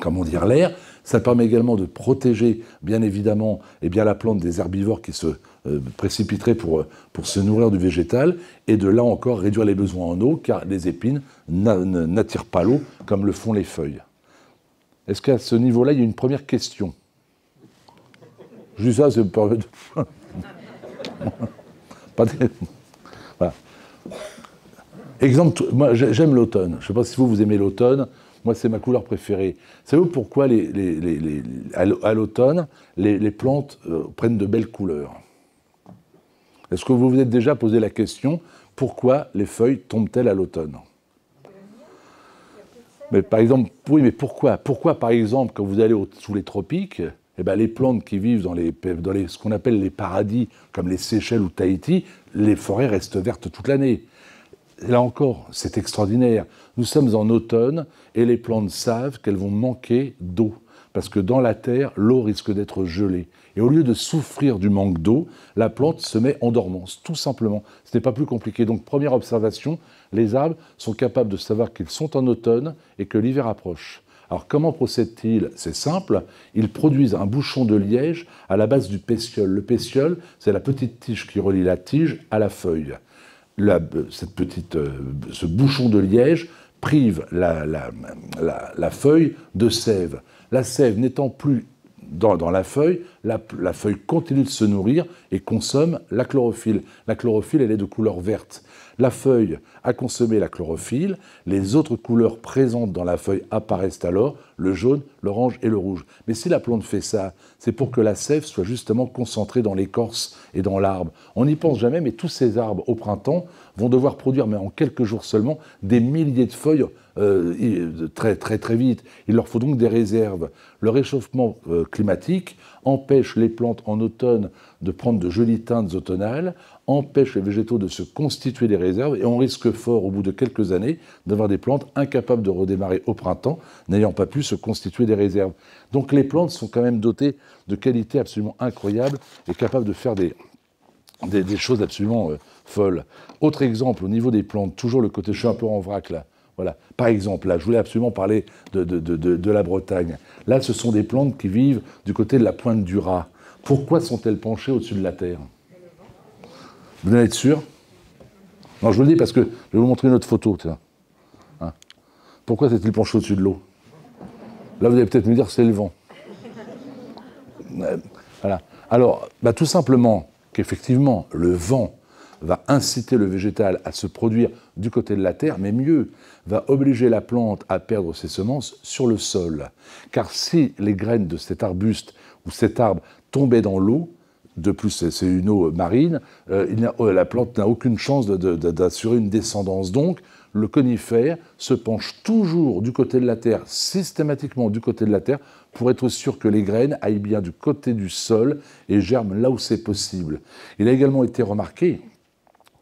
comment dire, l'air. Ça permet également de protéger, bien évidemment, eh bien, la plante des herbivores qui se euh, précipiterait pour, pour se nourrir du végétal, et de là encore réduire les besoins en eau, car les épines n'attirent pas l'eau comme le font les feuilles. Est-ce qu'à ce, niveau-là, il y a une première question Je ça, c'est pas... (laughs) pas voilà. Exemple, moi j'aime l'automne. Je ne sais pas si vous, vous aimez l'automne. Moi, c'est ma couleur préférée. Savez-vous pourquoi les, à l'automne, les, plantes euh, prennent de belles couleurs est-ce que vous vous êtes déjà posé la question pourquoi les feuilles tombent-elles à l'automne mais par exemple, oui, mais pourquoi Pourquoi, par exemple, quand vous allez sous les tropiques, eh ben, les plantes qui vivent dans, les, ce qu'on appelle les paradis, comme les Seychelles ou Tahiti, les forêts restent vertes toute l'année Là encore, c'est extraordinaire. Nous sommes en automne et les plantes savent qu'elles vont manquer d'eau parce que dans la terre, l'eau risque d'être gelée. Et au lieu de souffrir du manque d'eau, la plante se met en dormance, tout simplement. Ce n'est pas plus compliqué. Donc, première observation, les arbres sont capables de savoir qu'ils sont en automne et que l'hiver approche. Alors, comment procèdent-ils C'est simple, ils produisent un bouchon de liège à la base du pétiole. Le pétiole, c'est la petite tige qui relie la tige à la feuille. cette petite, euh, ce bouchon de liège prive la, feuille de sève. La sève n'étant plus dans, la feuille, la, feuille continue de se nourrir et consomme la chlorophylle. La chlorophylle, elle est de couleur verte. La feuille a consommé la chlorophylle, les autres couleurs présentes dans la feuille apparaissent alors, le jaune, l'orange et le rouge. Mais si la plante fait ça, c'est pour que la sève soit justement concentrée dans l'écorce et dans l'arbre. On n'y pense jamais, mais tous ces arbres au printemps vont devoir produire, mais en quelques jours seulement, des milliers de feuilles euh, très très très vite. Il leur faut donc des réserves. Le réchauffement euh, climatique empêche les plantes en automne de prendre de jolies teintes automnales, empêche les végétaux de se constituer des réserves et on risque fort au bout de quelques années d'avoir des plantes incapables de redémarrer au printemps, n'ayant pas pu se constituer des réserves. Donc les plantes sont quand même dotées de qualités absolument incroyables et capables de faire des, choses absolument euh, folles. Autre exemple, au niveau des plantes, toujours le côté, je suis un peu en vrac là, voilà. Par exemple, là, je voulais absolument parler de, la Bretagne. Là, ce sont des plantes qui vivent du côté de la pointe du rat. Pourquoi sont-elles penchées au-dessus de la terre Vous en êtes sûr Non, je vous le dis parce que je vais vous montrer une autre photo. Hein Pourquoi s'est-il penché au-dessus de l'eau Là, vous allez peut-être me dire c'est le vent. Voilà. Alors, bah, tout simplement qu'effectivement, le vent va inciter le végétal à se produire du côté de la terre, mais mieux, va obliger la plante à perdre ses semences sur le sol. Car si les graines de cet arbuste ou cet arbre tombaient dans l'eau, de plus c'est une eau marine, euh, euh, la plante n'a aucune chance d'assurer une descendance. Donc, le conifère se penche toujours du côté de la terre, systématiquement du côté de la terre, pour être sûr que les graines aillent bien du côté du sol et germent là où c'est possible. Il a également été remarqué,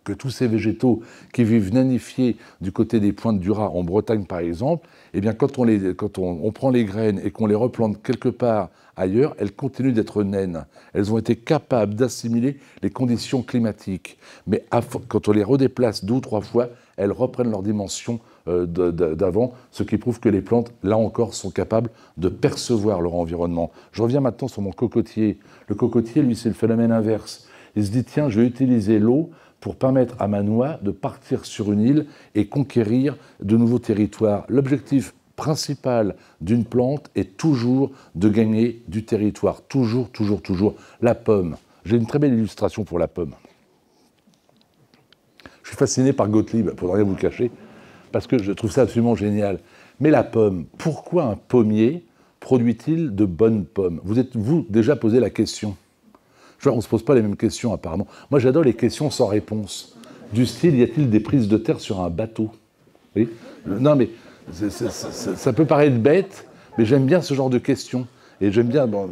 que tous ces végétaux qui vivent nanifiés du côté des pointes du Rat, en Bretagne par exemple, eh bien quand, on, les, quand on, on prend les graines et qu'on les replante quelque part ailleurs, elles continuent d'être naines. Elles ont été capables d'assimiler les conditions climatiques. Mais quand on les redéplace deux ou trois fois, elles reprennent leur dimension euh, d'avant, ce qui prouve que les plantes, là encore, sont capables de percevoir leur environnement. Je reviens maintenant sur mon cocotier. Le cocotier, lui, c'est le phénomène inverse. Il se dit, tiens, je vais utiliser l'eau pour permettre à Manoa de partir sur une île et conquérir de nouveaux territoires. L'objectif principal d'une plante est toujours de gagner du territoire, toujours, toujours, toujours. La pomme. J'ai une très belle illustration pour la pomme. Je suis fasciné par Gottlieb, pour ne rien vous cacher, parce que je trouve ça absolument génial. Mais la pomme, pourquoi un pommier produit-il de bonnes pommes Vous êtes, vous, déjà posé la question on ne se pose pas les mêmes questions apparemment. Moi, j'adore les questions sans réponse. Du style, y a-t-il des prises de terre sur un bateau Non, mais ça peut paraître bête, mais j'aime bien ce genre de questions. Et j'aime bien. Bon,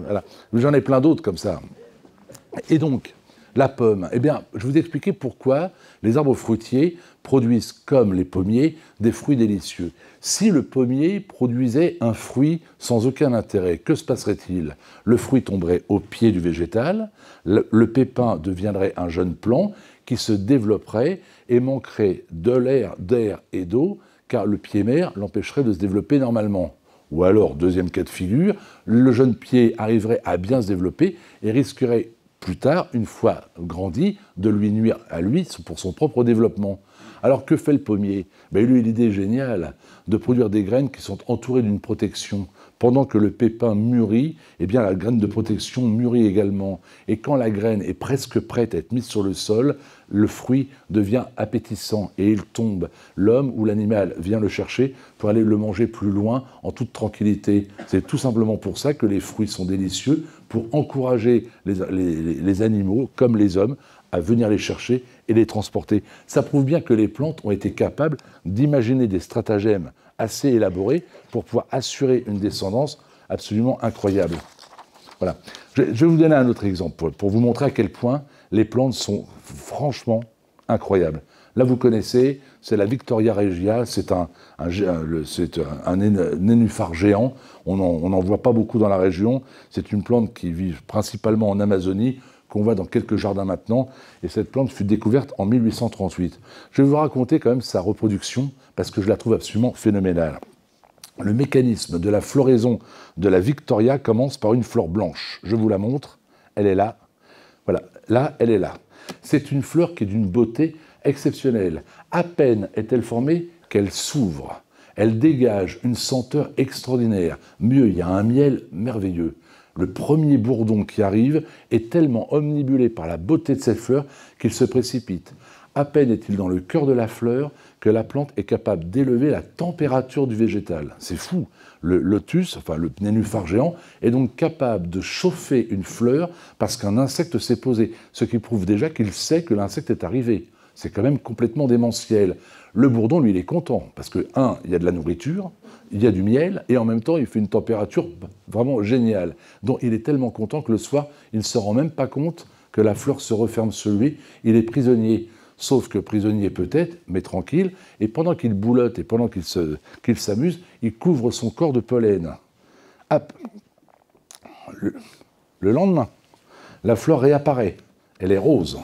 J'en ai plein d'autres comme ça. Et donc, la pomme. Eh bien, je vous ai pourquoi les arbres fruitiers produisent, comme les pommiers, des fruits délicieux. Si le pommier produisait un fruit sans aucun intérêt, que se passerait-il Le fruit tomberait au pied du végétal, le, pépin deviendrait un jeune plant qui se développerait et manquerait de l'air, d'air et d'eau, car le pied-mère l'empêcherait de se développer normalement. Ou alors, deuxième cas de figure, le jeune pied arriverait à bien se développer et risquerait plus tard, une fois grandi, de lui nuire à lui pour son propre développement. Alors que fait le pommier Il a eu l'idée géniale de produire des graines qui sont entourées d'une protection. Pendant que le pépin mûrit, eh bien, la graine de protection mûrit également. Et quand la graine est presque prête à être mise sur le sol, le fruit devient appétissant et il tombe. L'homme ou l'animal vient le chercher pour aller le manger plus loin en toute tranquillité. C'est tout simplement pour ça que les fruits sont délicieux, pour encourager les animaux, comme les hommes, à venir les chercher et les transporter. Ça prouve bien que les plantes ont été capables d'imaginer des stratagèmes assez élaborés pour pouvoir assurer une descendance absolument incroyable. Voilà. Je, vais vous donner un autre exemple pour, vous montrer à quel point les plantes sont franchement incroyables. Là, vous connaissez, c'est la Victoria regia, c'est un, un, nénuphar géant. On n'en voit pas beaucoup dans la région. C'est une plante qui vit principalement en Amazonie qu'on voit dans quelques jardins maintenant, et cette plante fut découverte en 1838. Je vais vous raconter quand même sa reproduction, parce que je la trouve absolument phénoménale. Le mécanisme de la floraison de la Victoria commence par une fleur blanche. Je vous la montre, elle est là. Voilà, là, elle est là. C'est une fleur qui est d'une beauté exceptionnelle. À peine est-elle formée qu'elle s'ouvre. Elle dégage une senteur extraordinaire. Mieux, il y a un miel merveilleux. Le premier bourdon qui arrive est tellement omnibulé par la beauté de cette fleur qu'il se précipite. À peine est-il dans le cœur de la fleur que la plante est capable d'élever la température du végétal. C'est fou. Le lotus, enfin le nénuphar géant, est donc capable de chauffer une fleur parce qu'un insecte s'est posé, ce qui prouve déjà qu'il sait que l'insecte est arrivé. C'est quand même complètement démentiel. Le bourdon, lui, il est content parce que, un, il y a de la nourriture, il y a du miel, et en même temps, il fait une température vraiment géniale. Donc, il est tellement content que le soir, il ne se rend même pas compte que la fleur se referme sur lui. Il est prisonnier, sauf que prisonnier peut-être, mais tranquille. Et pendant qu'il boulotte et pendant qu'il s'amuse, il couvre son corps de pollen. Le, lendemain, la fleur réapparaît. Elle est rose.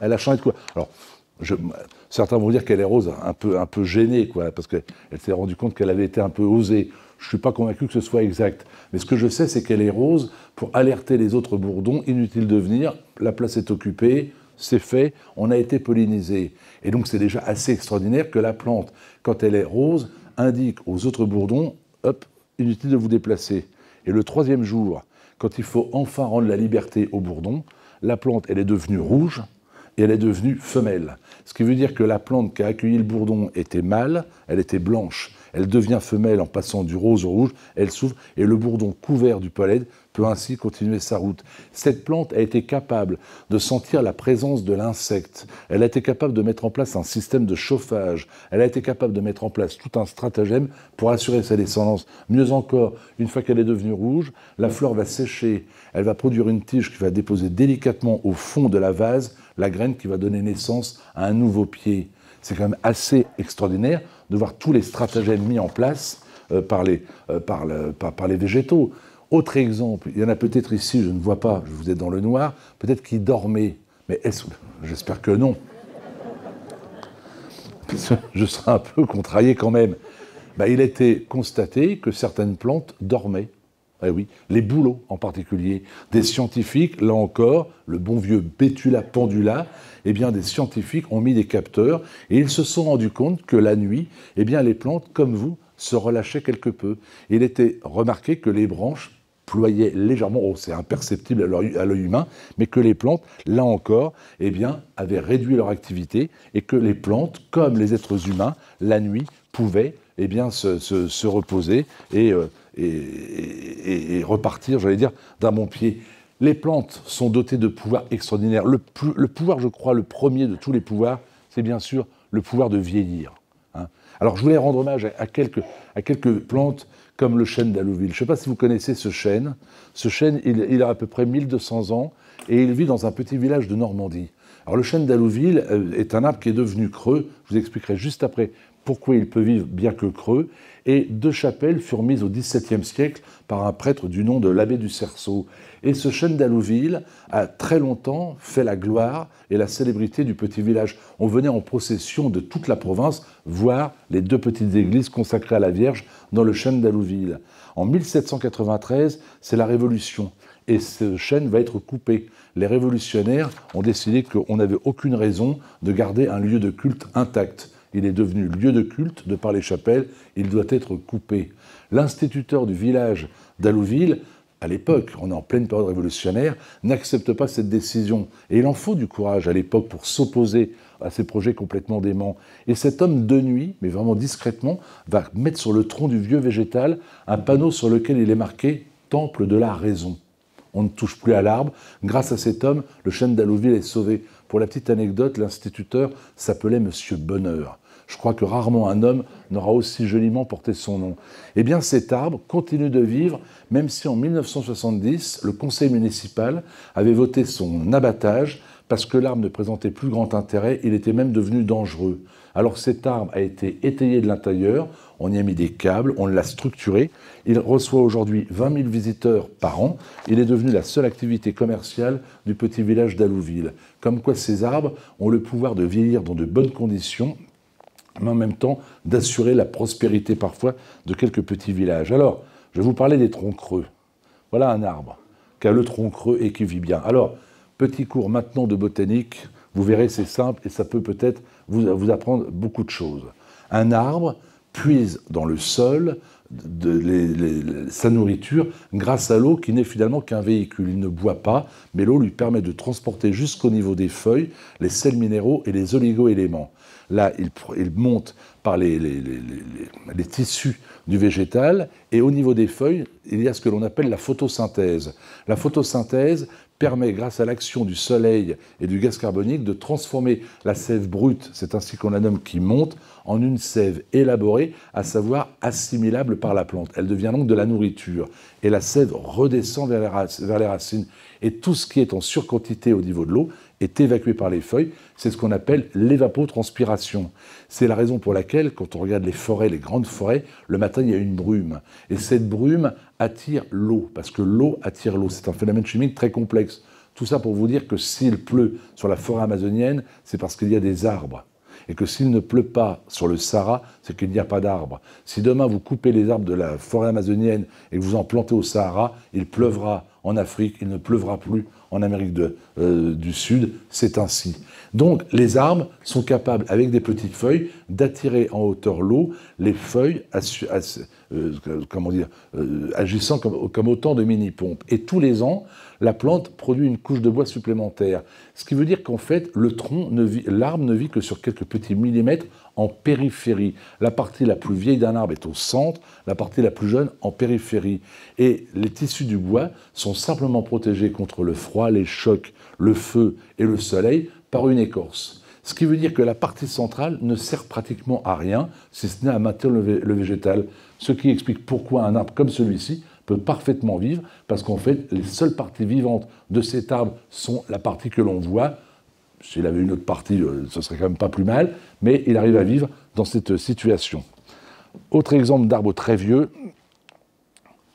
Elle a changé de couleur. Alors, je, certains vont dire qu'elle est rose, un peu, un peu gênée, quoi, parce qu'elle s'est rendue compte qu'elle avait été un peu osée. Je ne suis pas convaincu que ce soit exact. Mais ce que je sais, c'est qu'elle est rose pour alerter les autres bourdons, inutile de venir, la place est occupée, c'est fait, on a été pollinisé. Et donc c'est déjà assez extraordinaire que la plante, quand elle est rose, indique aux autres bourdons, hop, inutile de vous déplacer. Et le troisième jour, quand il faut enfin rendre la liberté aux bourdons, la plante, elle est devenue rouge, et elle est devenue femelle. Ce qui veut dire que la plante qui a accueilli le bourdon était mâle, elle était blanche. Elle devient femelle en passant du rose au rouge, elle s'ouvre et le bourdon couvert du pollen peut ainsi continuer sa route. Cette plante a été capable de sentir la présence de l'insecte. Elle a été capable de mettre en place un système de chauffage. Elle a été capable de mettre en place tout un stratagème pour assurer sa descendance. Mieux encore, une fois qu'elle est devenue rouge, la fleur va sécher. Elle va produire une tige qui va déposer délicatement au fond de la vase la graine qui va donner naissance à un nouveau pied. C'est quand même assez extraordinaire de voir tous les stratagèmes mis en place euh, euh, par, les, végétaux. Autre exemple, il y en a peut-être ici, je ne vois pas, je vous ai dans le noir, peut-être qui dormaient. Mais j'espère que non. Je serai un peu contrarié quand même. Il bah, il était constaté que certaines plantes dormaient. Eh oui, les bouleaux en particulier. Des scientifiques, là encore, le bon vieux Betula pendula, eh bien, des scientifiques ont mis des capteurs et ils se sont rendus compte que la nuit, eh bien, les plantes, comme vous, se relâchaient quelque peu. Il était remarqué que les branches ployaient légèrement, oh, c'est imperceptible à l'œil humain, mais que les plantes, là encore, eh bien, avaient réduit leur activité et que les plantes, comme les êtres humains, la nuit, pouvaient eh bien, se, reposer euh, et, et repartir, j'allais dire, d'un bon pied. Les plantes sont dotées de pouvoirs extraordinaires. Le, pouvoir, je crois, le premier de tous les pouvoirs, c'est bien sûr le pouvoir de vieillir. Hein. Alors je voulais rendre hommage à, quelques, à quelques plantes comme le chêne d'Alouville. Je ne sais pas si vous connaissez ce chêne. Ce chêne, il, a à peu près 1200 ans et il vit dans un petit village de Normandie. Alors le chêne d'Alouville euh, est un arbre qui est devenu creux. Je vous expliquerai juste après pourquoi il peut vivre bien que creux. Et deux chapelles furent mises au XVIIe siècle par un prêtre du nom de l'abbé du Cerceau. Et ce chêne d'Allouville a très longtemps fait la gloire et la célébrité du petit village. On venait en procession de toute la province voir les deux petites églises consacrées à la Vierge dans le chêne d'Allouville. En 1793, c'est la Révolution et ce chêne va être coupé. Les révolutionnaires ont décidé qu'on n'avait aucune raison de garder un lieu de culte intact. Il est devenu lieu de culte de par les chapelles, il doit être coupé. L'instituteur du village d'Allouville à l'époque, on est en pleine période révolutionnaire, n'accepte pas cette décision. Et il en faut du courage à l'époque pour s'opposer à ces projets complètement déments. Et cet homme de nuit, mais vraiment discrètement, va mettre sur le tronc du vieux végétal un panneau sur lequel il est marqué Temple de la raison. On ne touche plus à l'arbre. Grâce à cet homme, le chêne d'Allouville est sauvé. Pour la petite anecdote, l'instituteur s'appelait Monsieur Bonheur. Je crois que rarement un homme n'aura aussi joliment porté son nom. Eh bien, cet arbre continue de vivre, même si en 1970, le conseil municipal avait voté son abattage parce que l'arbre ne présentait plus grand intérêt, il était même devenu dangereux. Alors cet arbre a été étayé de l'intérieur, on y a mis des câbles, on l'a structuré, il reçoit aujourd'hui 20 000 visiteurs par an, il est devenu la seule activité commerciale du petit village d'Alouville. Comme quoi ces arbres ont le pouvoir de vieillir dans de bonnes conditions, mais en même temps d'assurer la prospérité parfois de quelques petits villages. Alors, je vais vous parler des troncs creux. Voilà un arbre qui a le tronc creux et qui vit bien. Alors, petit cours maintenant de botanique, vous verrez c'est simple et ça peut peut-être vous, vous apprendre beaucoup de choses. Un arbre puise dans le sol de sa nourriture grâce à l'eau qui n'est finalement qu'un véhicule. Il ne boit pas, mais l'eau lui permet de transporter jusqu'au niveau des feuilles les sels minéraux et les oligo-éléments. Là, il, monte par les, tissus du végétal et au niveau des feuilles, il y a ce que l'on appelle la photosynthèse. La photosynthèse permet, grâce à l'action du soleil et du gaz carbonique, de transformer la sève brute, c'est ainsi qu'on la nomme, qui monte, en une sève élaborée, à savoir assimilable par la plante. Elle devient donc de la nourriture. Et la sève redescend vers les racines. Et tout ce qui est en surquantité au niveau de l'eau est évacué par les feuilles, c'est ce qu'on appelle l'évapotranspiration. C'est la raison pour laquelle, quand on regarde les forêts, les grandes forêts, le matin, il y a une brume. Et cette brume attire l'eau, parce que l'eau attire l'eau. C'est un phénomène chimique très complexe. Tout ça pour vous dire que s'il pleut sur la forêt amazonienne, c'est parce qu'il y a des arbres. Et que s'il ne pleut pas sur le Sahara, c'est qu'il n'y a pas d'arbres. Si demain vous coupez les arbres de la forêt amazonienne et que vous en plantez au Sahara, il pleuvra. En Afrique, il ne pleuvra plus en Amérique euh, du Sud, c'est ainsi. Donc les arbres sont capables, avec des petites feuilles, d'attirer en hauteur l'eau, les feuilles euh, euh, agissant comme, autant de mini-pompes. Et tous les ans, la plante produit une couche de bois supplémentaire. Ce qui veut dire qu'en fait, le tronc l'arbre ne vit que sur quelques petits millimètres en périphérie. La partie la plus vieille d'un arbre est au centre, la partie la plus jeune en périphérie. Et les tissus du bois sont simplement protégés contre le froid, les chocs, le feu et le soleil par une écorce. Ce qui veut dire que la partie centrale ne sert pratiquement à rien, si ce n'est à maintenir le, végétal. Ce qui explique pourquoi un arbre comme celui-ci peut parfaitement vivre, parce qu'en fait, les seules parties vivantes de cet arbre sont la partie que l'on voit. S'il avait une autre partie, euh, ce serait quand même pas plus mal, mais il arrive à vivre dans cette situation. Autre exemple d'arbre très vieux,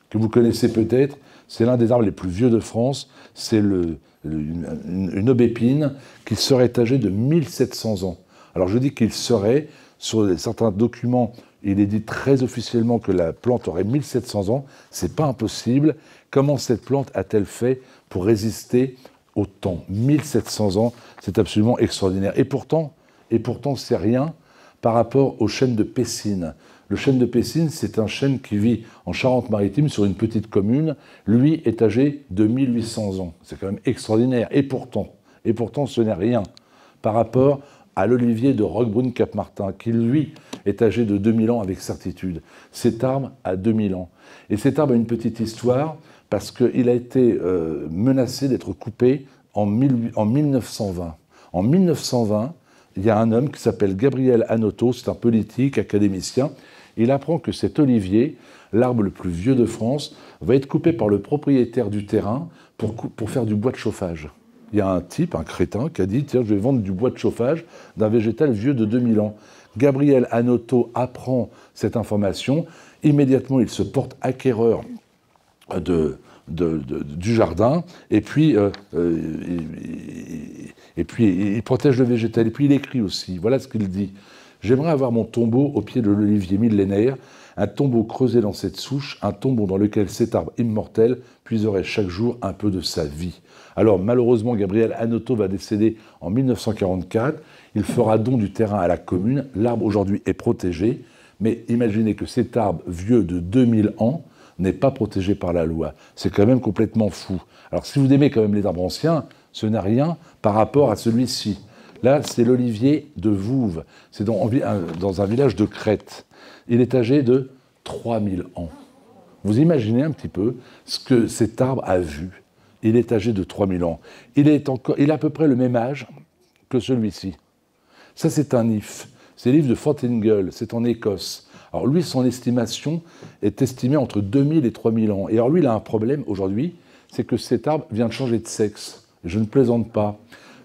que vous connaissez peut-être, c'est l'un des arbres les plus vieux de France, c'est le, une, une, aubépine qui serait âgée de 1700 ans. Alors je dis qu'il serait, sur certains documents il est dit très officiellement que la plante aurait 1700 ans. C'est pas impossible. Comment cette plante a-t-elle fait pour résister au temps 1700 ans, c'est absolument extraordinaire. Et pourtant, et pourtant, c'est rien par rapport au chêne de Pessine. Le chêne de Pessine, c'est un chêne qui vit en Charente-Maritime sur une petite commune. Lui est âgé de 1800 ans. C'est quand même extraordinaire. Et pourtant, et pourtant, ce n'est rien par rapport à l'olivier de Roquebrune-Cap-Martin, qui lui est âgé de 2000 ans avec certitude. Cet arbre a 2000 ans. Et cet arbre a une petite histoire parce qu'il a été euh, menacé d'être coupé en, en 1920. En 1920, il y a un homme qui s'appelle Gabriel Anoto, c'est un politique, académicien. Il apprend que cet olivier, l'arbre le plus vieux de France, va être coupé par le propriétaire du terrain pour, pour faire du bois de chauffage. Il y a un type, un crétin, qui a dit Tiens, je vais vendre du bois de chauffage d'un végétal vieux de 2000 ans. Gabriel Anotto apprend cette information. Immédiatement, il se porte acquéreur euh, de, du jardin, et puis, euh, euh, et, puis il protège le végétal, et puis il écrit aussi, voilà ce qu'il dit. J'aimerais avoir mon tombeau au pied de l'olivier millénaire, un tombeau creusé dans cette souche, un tombeau dans lequel cet arbre immortel puiserait chaque jour un peu de sa vie. Alors malheureusement, Gabriel Anotto va décéder en 1944, il fera don du terrain à la commune. L'arbre aujourd'hui est protégé, mais imaginez que cet arbre vieux de 2000 ans n'est pas protégé par la loi. C'est quand même complètement fou. Alors si vous aimez quand même les arbres anciens, ce n'est rien par rapport à celui-ci. Là, c'est l'olivier de Vouves. C'est dans, dans, un village de Crète. Il est âgé de 3000 ans. Vous imaginez un petit peu ce que cet arbre a vu. Il est âgé de 3000 ans. Il, est encore, il a à peu près le même âge que celui-ci. Ça, c'est un if. C'est l'if de Fortingale, c'est en Écosse. Alors lui, son estimation est estimée entre 2000 et 3000 ans. Et alors lui, il a un problème aujourd'hui, c'est que cet arbre vient de changer de sexe. Je ne plaisante pas.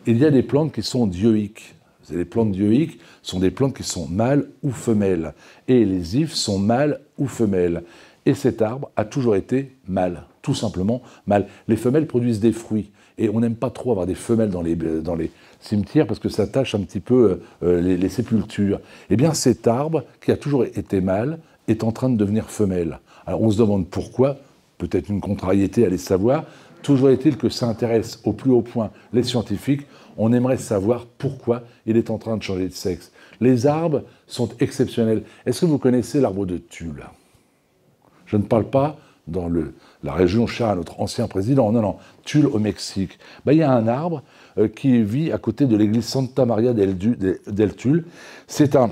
Il y a des plantes qui sont dioïques. Les plantes dioïques sont des plantes qui sont mâles ou femelles. Et les ifs sont mâles ou femelles. Et cet arbre a toujours été mâle, tout simplement mâle. Les femelles produisent des fruits. Et on n'aime pas trop avoir des femelles dans les, dans les, cimetière parce que ça tâche un petit peu euh, euh, les, sépultures. Eh bien, cet arbre, qui a toujours été mâle, est en train de devenir femelle. Alors, on se demande pourquoi, peut-être une contrariété, à les savoir. Toujours est-il que ça intéresse au plus haut point les scientifiques. On aimerait savoir pourquoi il est en train de changer de sexe. Les arbres sont exceptionnels. Est-ce que vous connaissez l'arbre de Tulle Je ne parle pas dans le, la région à notre ancien président, non, non, Tulle au Mexique. Ben, il y a un arbre euh, qui vit à côté de l'église Santa Maria del, del Tulle. C'est un,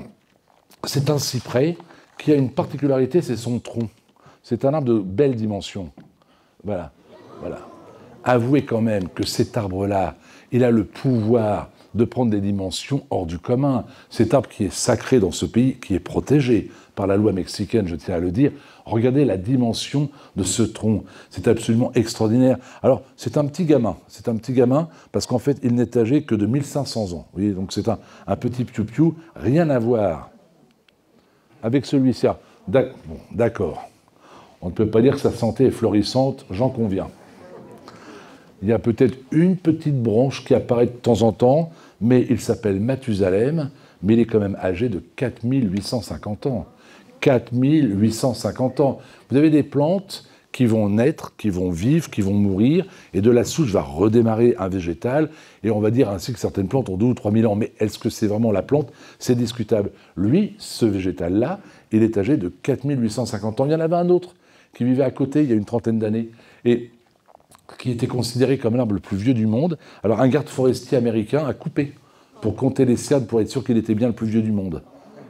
cyprès qui a une particularité, c'est son tronc. C'est un arbre de belles dimensions. Voilà, voilà. Avouez quand même que cet arbre-là, il a le pouvoir de prendre des dimensions hors du commun. Cet arbre qui est sacré dans ce pays, qui est protégé par la loi mexicaine, je tiens à le dire, Regardez la dimension de ce tronc. C'est absolument extraordinaire. Alors, c'est un petit gamin. C'est un petit gamin parce qu'en fait, il n'est âgé que de 1500 ans. Vous voyez, donc c'est un, petit piou-piou. Rien à voir avec celui-ci. D'accord. On ne peut pas dire que sa santé est florissante, j'en conviens. Il y a peut-être une petite branche qui apparaît de temps en temps, mais il s'appelle Mathusalem, mais il est quand même âgé de 4850 ans. 4850 ans. Vous avez des plantes qui vont naître, qui vont vivre, qui vont mourir, et de la souche va redémarrer un végétal, et on va dire ainsi que certaines plantes ont 2 ou 3 000 ans, mais est-ce que c'est vraiment la plante C'est discutable. Lui, ce végétal-là, il est âgé de 4850 ans. Il y en avait un autre qui vivait à côté il y a une trentaine d'années, et qui était considéré comme l'arbre le plus vieux du monde. Alors un garde forestier américain a coupé pour compter les cernes pour être sûr qu'il était bien le plus vieux du monde.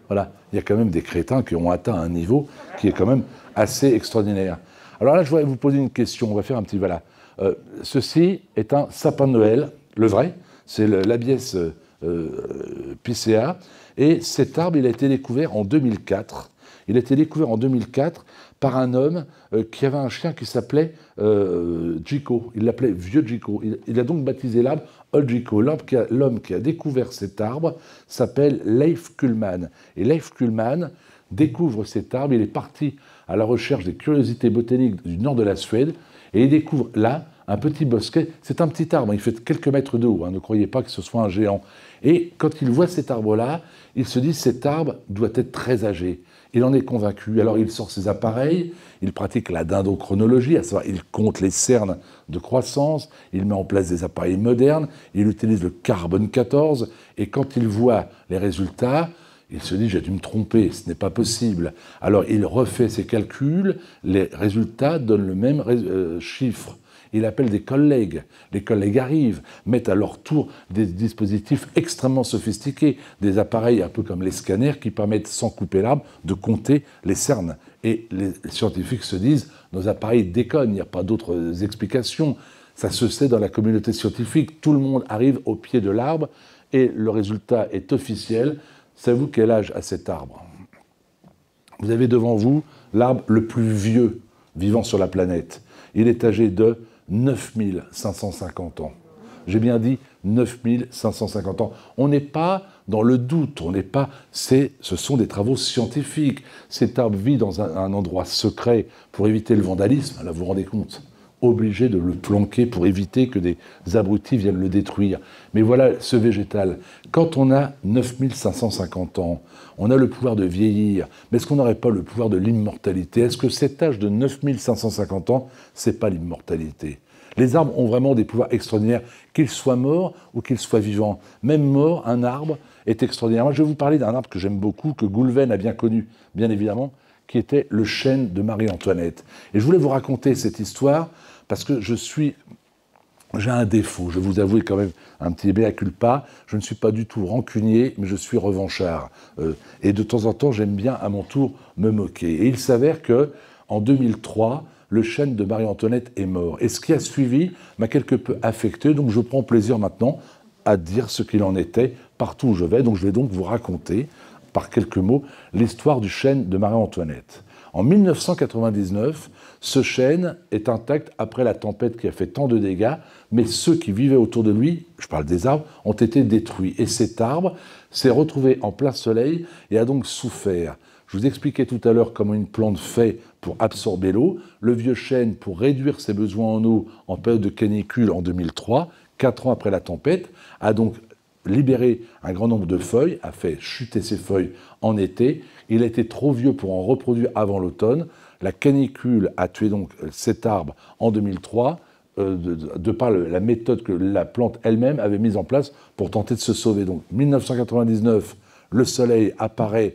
Voilà, il y a quand même des crétins qui ont atteint un niveau qui est quand même assez extraordinaire. Alors là, je voudrais vous poser une question, on va faire un petit voilà. Euh, ceci est un sapin de Noël, le vrai, c'est l'abies euh, euh, Picea, et cet arbre, il a été découvert en 2004. Il a été découvert en 2004 par un homme euh, qui avait un chien qui s'appelait Gico, Il l'appelait Vieux Gico, il, a donc baptisé l'arbre L'homme qui a découvert cet arbre s'appelle Leif Kuhlmann. Et Leif Kuhlmann découvre cet arbre, il est parti à la recherche des curiosités botaniques du nord de la Suède, et il découvre là un petit bosquet. C'est un petit arbre, il fait quelques mètres de haut, hein, ne croyez pas que ce soit un géant. Et quand il voit cet arbre-là, il se dit cet arbre doit être très âgé. Il en est convaincu. Alors il sort ses appareils, il pratique la dindochronologie, à savoir il compte les cernes de croissance, il met en place des appareils modernes, il utilise le carbone 14, et quand il voit les résultats, il se dit j'ai dû me tromper, ce n'est pas possible. Alors il refait ses calculs, les résultats donnent le même euh, chiffre il appelle des collègues. Les collègues arrivent, mettent à leur tour des dispositifs extrêmement sophistiqués, des appareils un peu comme les scanners qui permettent, sans couper l'arbre, de compter les cernes. Et les scientifiques se disent, nos appareils déconnent, il n'y a pas d'autres explications. Ça se sait dans la communauté scientifique, tout le monde arrive au pied de l'arbre et le résultat est officiel. Savez-vous quel âge a cet arbre Vous avez devant vous l'arbre le plus vieux vivant sur la planète. Il est âgé de 9550 ans. J'ai bien dit 9550 ans. On n'est pas dans le doute, on n'est pas. C'est, ce sont des travaux scientifiques. Cet arbre vit dans un, un, endroit secret pour éviter le vandalisme. Là, vous vous rendez compte Obligé de le planquer pour éviter que des abrutis viennent le détruire. Mais voilà ce végétal quand on a 9550 ans, on a le pouvoir de vieillir, mais est-ce qu'on n'aurait pas le pouvoir de l'immortalité Est-ce que cet âge de 9550 ans, c'est pas l'immortalité Les arbres ont vraiment des pouvoirs extraordinaires, qu'ils soient morts ou qu'ils soient vivants. Même mort, un arbre est extraordinaire. je vais vous parler d'un arbre que j'aime beaucoup, que Goulven a bien connu, bien évidemment, qui était le chêne de Marie-Antoinette. Et je voulais vous raconter cette histoire parce que je suis j'ai un défaut, je vous avoue quand même un petit mea culpa, je ne suis pas du tout rancunier, mais je suis revanchard. Euh, et de temps en temps, j'aime bien à mon tour me moquer. Et il s'avère que en 2003, le chêne de Marie-Antoinette est mort. Et ce qui a suivi m'a quelque peu affecté, donc je prends plaisir maintenant à dire ce qu'il en était partout où je vais. Donc je vais donc vous raconter, par quelques mots, l'histoire du chêne de Marie-Antoinette. En 1999, ce chêne est intact après la tempête qui a fait tant de dégâts, mais ceux qui vivaient autour de lui, je parle des arbres, ont été détruits. Et cet arbre s'est retrouvé en plein soleil et a donc souffert. Je vous expliquais tout à l'heure comment une plante fait pour absorber l'eau, le vieux chêne pour réduire ses besoins en eau en période de canicule en 2003, quatre ans après la tempête, a donc libéré un grand nombre de feuilles, a fait chuter ses feuilles en été, il a été trop vieux pour en reproduire avant l'automne, la canicule a tué donc cet arbre en 2003, euh, de, par la méthode que la plante elle-même avait mise en place pour tenter de se sauver. Donc 1999, le soleil apparaît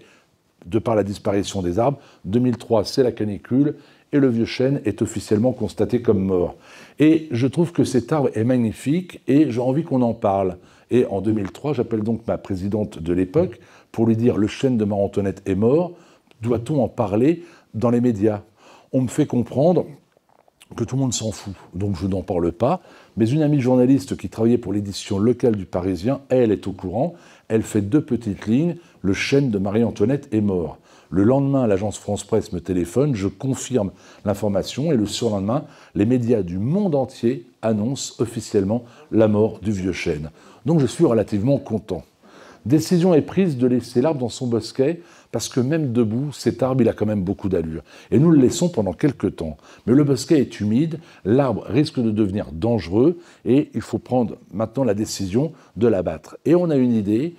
de par la disparition des arbres. 2003, c'est la canicule. Et le vieux chêne est officiellement constaté comme mort. Et je trouve que cet arbre est magnifique et j'ai envie qu'on en parle. Et en 2003, j'appelle donc ma présidente de l'époque pour lui dire le chêne de Marantonnette est mort. Doit-on en parler dans les médias On me fait comprendre que tout le monde s'en fout, donc je n'en parle pas. Mais une amie journaliste qui travaillait pour l'édition locale du Parisien, elle est au courant, elle fait deux petites lignes, le chêne de Marie-Antoinette est mort. Le lendemain, l'agence France-Presse me téléphone, je confirme l'information et le surlendemain, les médias du monde entier annoncent officiellement la mort du vieux chêne. Donc je suis relativement content. Décision est prise de laisser l'arbre dans son bosquet parce que même debout, cet arbre, il a quand même beaucoup d'allure. Et nous le laissons pendant quelques temps. Mais le bosquet est humide, l'arbre risque de devenir dangereux, et il faut prendre maintenant la décision de l'abattre. Et on a une idée,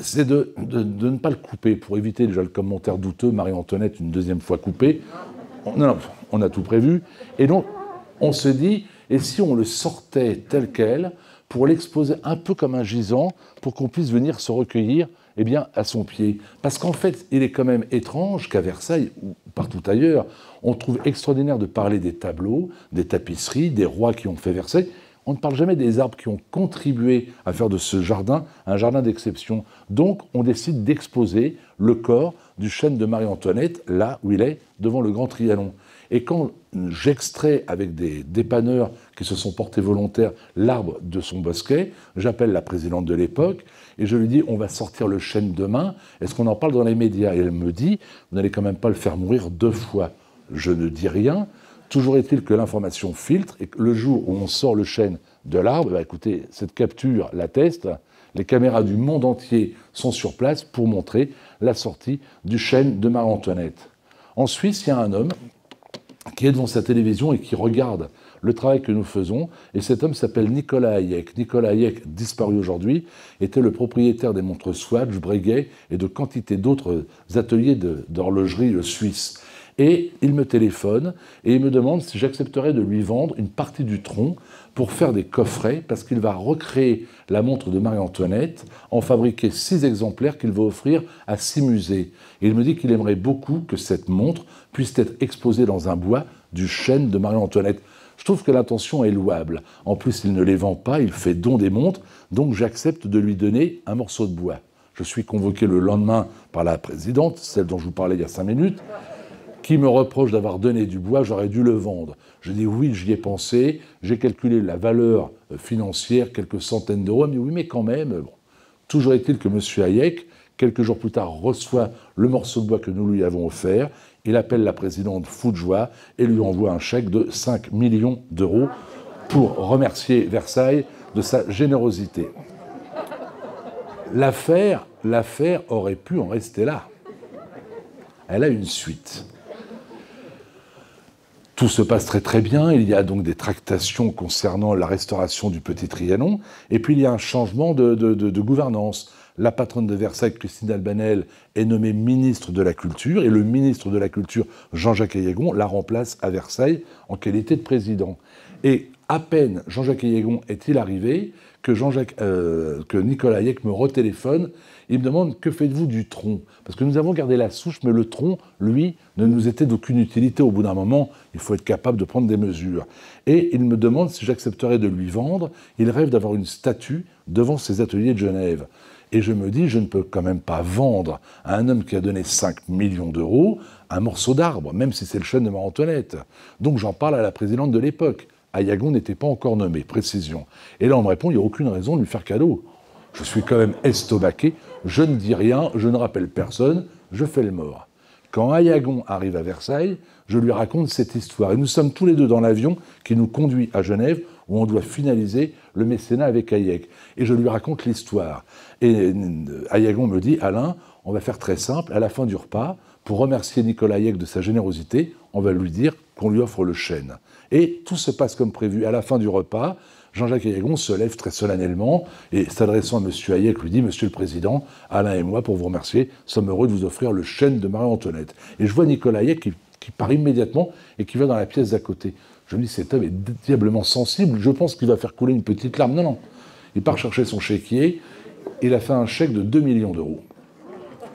c'est de, ne pas le couper, pour éviter déjà le commentaire douteux, Marie-Antoinette une deuxième fois coupée. non, non, on a tout prévu. Et donc, on se dit, et si on le sortait tel quel, pour l'exposer un peu comme un gisant, pour qu'on puisse venir se recueillir eh bien, à son pied. Parce qu'en fait, il est quand même étrange qu'à Versailles, ou partout ailleurs, on trouve extraordinaire de parler des tableaux, des tapisseries, des rois qui ont fait Versailles. On ne parle jamais des arbres qui ont contribué à faire de ce jardin un jardin d'exception. Donc, on décide d'exposer le corps du chêne de Marie-Antoinette, là où il est, devant le Grand Trianon. Et quand j'extrais avec des dépanneurs qui se sont portés volontaires l'arbre de son bosquet, j'appelle la présidente de l'époque et je lui dis on va sortir le chêne demain, est-ce qu'on en parle dans les médias Et elle me dit vous n'allez quand même pas le faire mourir deux fois. Je ne dis rien. Toujours est-il que l'information filtre et le jour où on sort le chêne de l'arbre, bah, écoutez, cette capture l'atteste. Les caméras du monde entier sont sur place pour montrer la sortie du chêne de Marie-Antoinette. En Suisse, il y a un homme qui est devant sa télévision et qui regarde le travail que nous faisons. Et cet homme s'appelle Nicolas Hayek. Nicolas Hayek, disparu aujourd'hui, était le propriétaire des montres Swatch, Breguet et de quantité d'autres ateliers d'horlogerie euh, suisses. Et il me téléphone et il me demande si j'accepterais de lui vendre une partie du tronc pour faire des coffrets, parce qu'il va recréer la montre de Marie-Antoinette, en fabriquer six exemplaires qu'il va offrir à six musées. il me dit qu'il aimerait beaucoup que cette montre puisse être exposée dans un bois du chêne de Marie-Antoinette. Je trouve que l'intention est louable. En plus, il ne les vend pas, il fait don des montres, donc j'accepte de lui donner un morceau de bois. Je suis convoqué le lendemain par la présidente, celle dont je vous parlais il y a cinq minutes, qui me reproche d'avoir donné du bois, j'aurais dû le vendre. Je dis oui, j'y ai pensé, j'ai calculé la valeur euh, financière, quelques centaines d'euros, mais oui, mais quand même, Toujours est-il que M. Hayek, quelques jours plus tard, reçoit le morceau de bois que nous lui avons offert il appelle la présidente foudjoie et lui envoie un chèque de 5 millions d'euros pour remercier Versailles de sa générosité. L'affaire, l'affaire aurait pu en rester là. Elle a une suite. Tout se passe très très bien, il y a donc des tractations concernant la restauration du Petit Trianon, et puis il y a un changement de gouvernance la patronne de Versailles, Christine Albanel, est nommée ministre de la Culture, et le ministre de la Culture, Jean-Jacques Ayagon, la remplace à Versailles en qualité de président. Et à peine Jean-Jacques Ayagon est-il arrivé euh, que, Nicolas Hayek me retéléphone. Il me demande que faites-vous du tronc Parce que nous avons gardé la souche, mais le tronc, lui, ne nous était d'aucune utilité. Au bout d'un moment, il faut être capable de prendre des mesures. Et il me demande si j'accepterais de lui vendre. Il rêve d'avoir une statue devant ses ateliers de Genève. Et je me dis, je ne peux quand même pas vendre à un homme qui a donné 5 millions d'euros un morceau d'arbre, même si c'est le chêne de ma Antoinette. Donc j'en parle à la présidente de l'époque. Ayagon n'était pas encore nommé, précision. Et là, on me répond, il n'y a aucune raison de lui faire cadeau. Je suis quand même estomaqué, je ne dis rien, je ne rappelle personne, je fais le mort. Quand Ayagon arrive à Versailles, je lui raconte cette histoire. Et nous sommes tous les deux dans l'avion qui nous conduit à Genève, où on doit finaliser le mécénat avec Hayek. Et je lui raconte l'histoire. Et Ayagon me dit, Alain, on va faire très simple, à la fin du repas, pour remercier Nicolas Hayek de sa générosité, on va lui dire qu'on lui offre le chêne. Et tout se passe comme prévu. À la fin du repas, Jean-Jacques Ayagon se lève très solennellement et, s'adressant à M. Hayek, lui dit Monsieur le Président, Alain et moi, pour vous remercier, sommes heureux de vous offrir le chêne de Marie-Antoinette. Et je vois Nicolas Hayek qui, part immédiatement et qui va dans la pièce d'à côté. Je me dis Cet homme est diablement sensible, je pense qu'il va faire couler une petite larme. Non, non. Il part chercher son chéquier il a fait un chèque de 2 millions d'euros.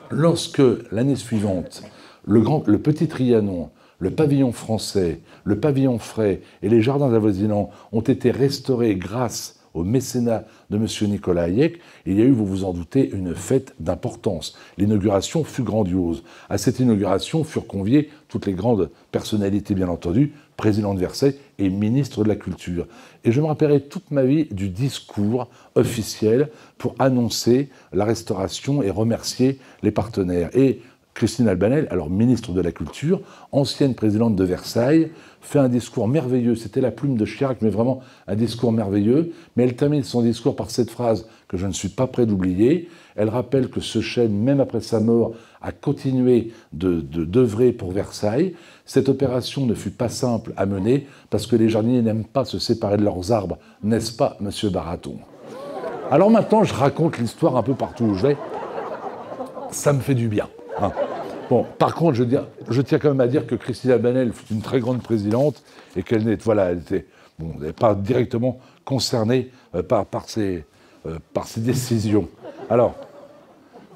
Lorsque, l'année suivante, le, petit Trianon, le pavillon français, le pavillon frais et les jardins avoisinants ont été restaurés grâce au mécénat de M. Nicolas Hayek, il y a eu, vous vous en doutez, une fête d'importance. L'inauguration fut grandiose. À cette inauguration furent conviées toutes les grandes personnalités, bien entendu, président de Versailles et ministre de la Culture. Et je me rappellerai toute ma vie du discours officiel pour annoncer la restauration et remercier les partenaires. Et Christine Albanel, alors ministre de la Culture, ancienne présidente de Versailles, fait un discours merveilleux. C'était la plume de Chirac, mais vraiment un discours merveilleux. Mais elle termine son discours par cette phrase que je ne suis pas prêt d'oublier. Elle rappelle que ce chêne, même après sa mort, a continué de d'œuvrer pour Versailles. Cette opération ne fut pas simple à mener parce que les jardiniers n'aiment pas se séparer de leurs arbres, n'est-ce pas, monsieur Baraton Alors maintenant, je raconte l'histoire un peu partout où je vais. Ça me fait du bien. Ah. Bon, par contre, je, tiens quand même à dire que Christina Banel fut une très grande présidente et qu'elle n'est était, pas directement concernée euh, euh, par, ses, décisions. Alors,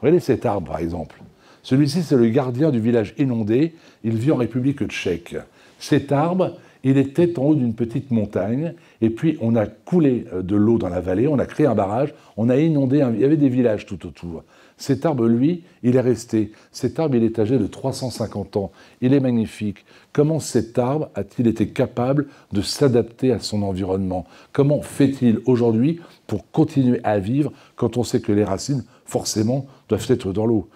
regardez cet arbre, par exemple. Celui-ci, c'est le gardien du village inondé. Il vit en République tchèque. Cet arbre, il était en haut d'une petite montagne, et puis on a coulé euh, de l'eau dans la vallée, on a créé un barrage, on a inondé, il y avait des villages tout autour. Cet arbre, lui, il est resté. Cet arbre, il est âgé de 350 ans. Il est magnifique. Comment cet arbre a-t-il été capable de s'adapter à son environnement Comment fait-il aujourd'hui pour continuer à vivre quand on sait que les racines, forcément, doivent être dans l'eau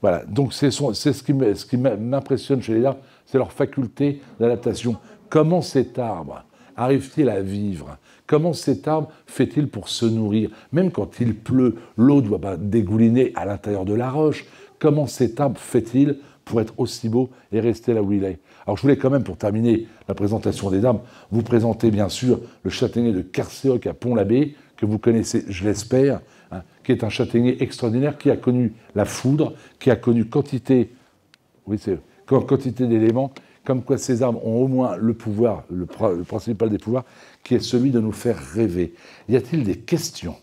voilà. Donc c'est ce qui m'impressionne chez les arbres, c'est leur faculté d'adaptation. Comment cet arbre arrive-t-il à vivre Comment cet arbre fait-il pour se nourrir Même quand il pleut, l'eau doit dégouliner à l'intérieur de la roche. Comment cet arbre fait-il pour être aussi beau et rester là où il est Alors je voulais quand même, pour terminer la présentation des arbres, vous présenter bien sûr le châtaignier de Carcéoc à Pont-l'Abbé, que vous connaissez, je l'espère, hein, qui est un châtaignier extraordinaire, qui a connu la foudre, qui a connu quantité, quantité d'éléments, comme quoi ces arbres ont au moins le pouvoir, le principal des pouvoirs, qui est celui de nous faire rêver. Y a-t-il des questions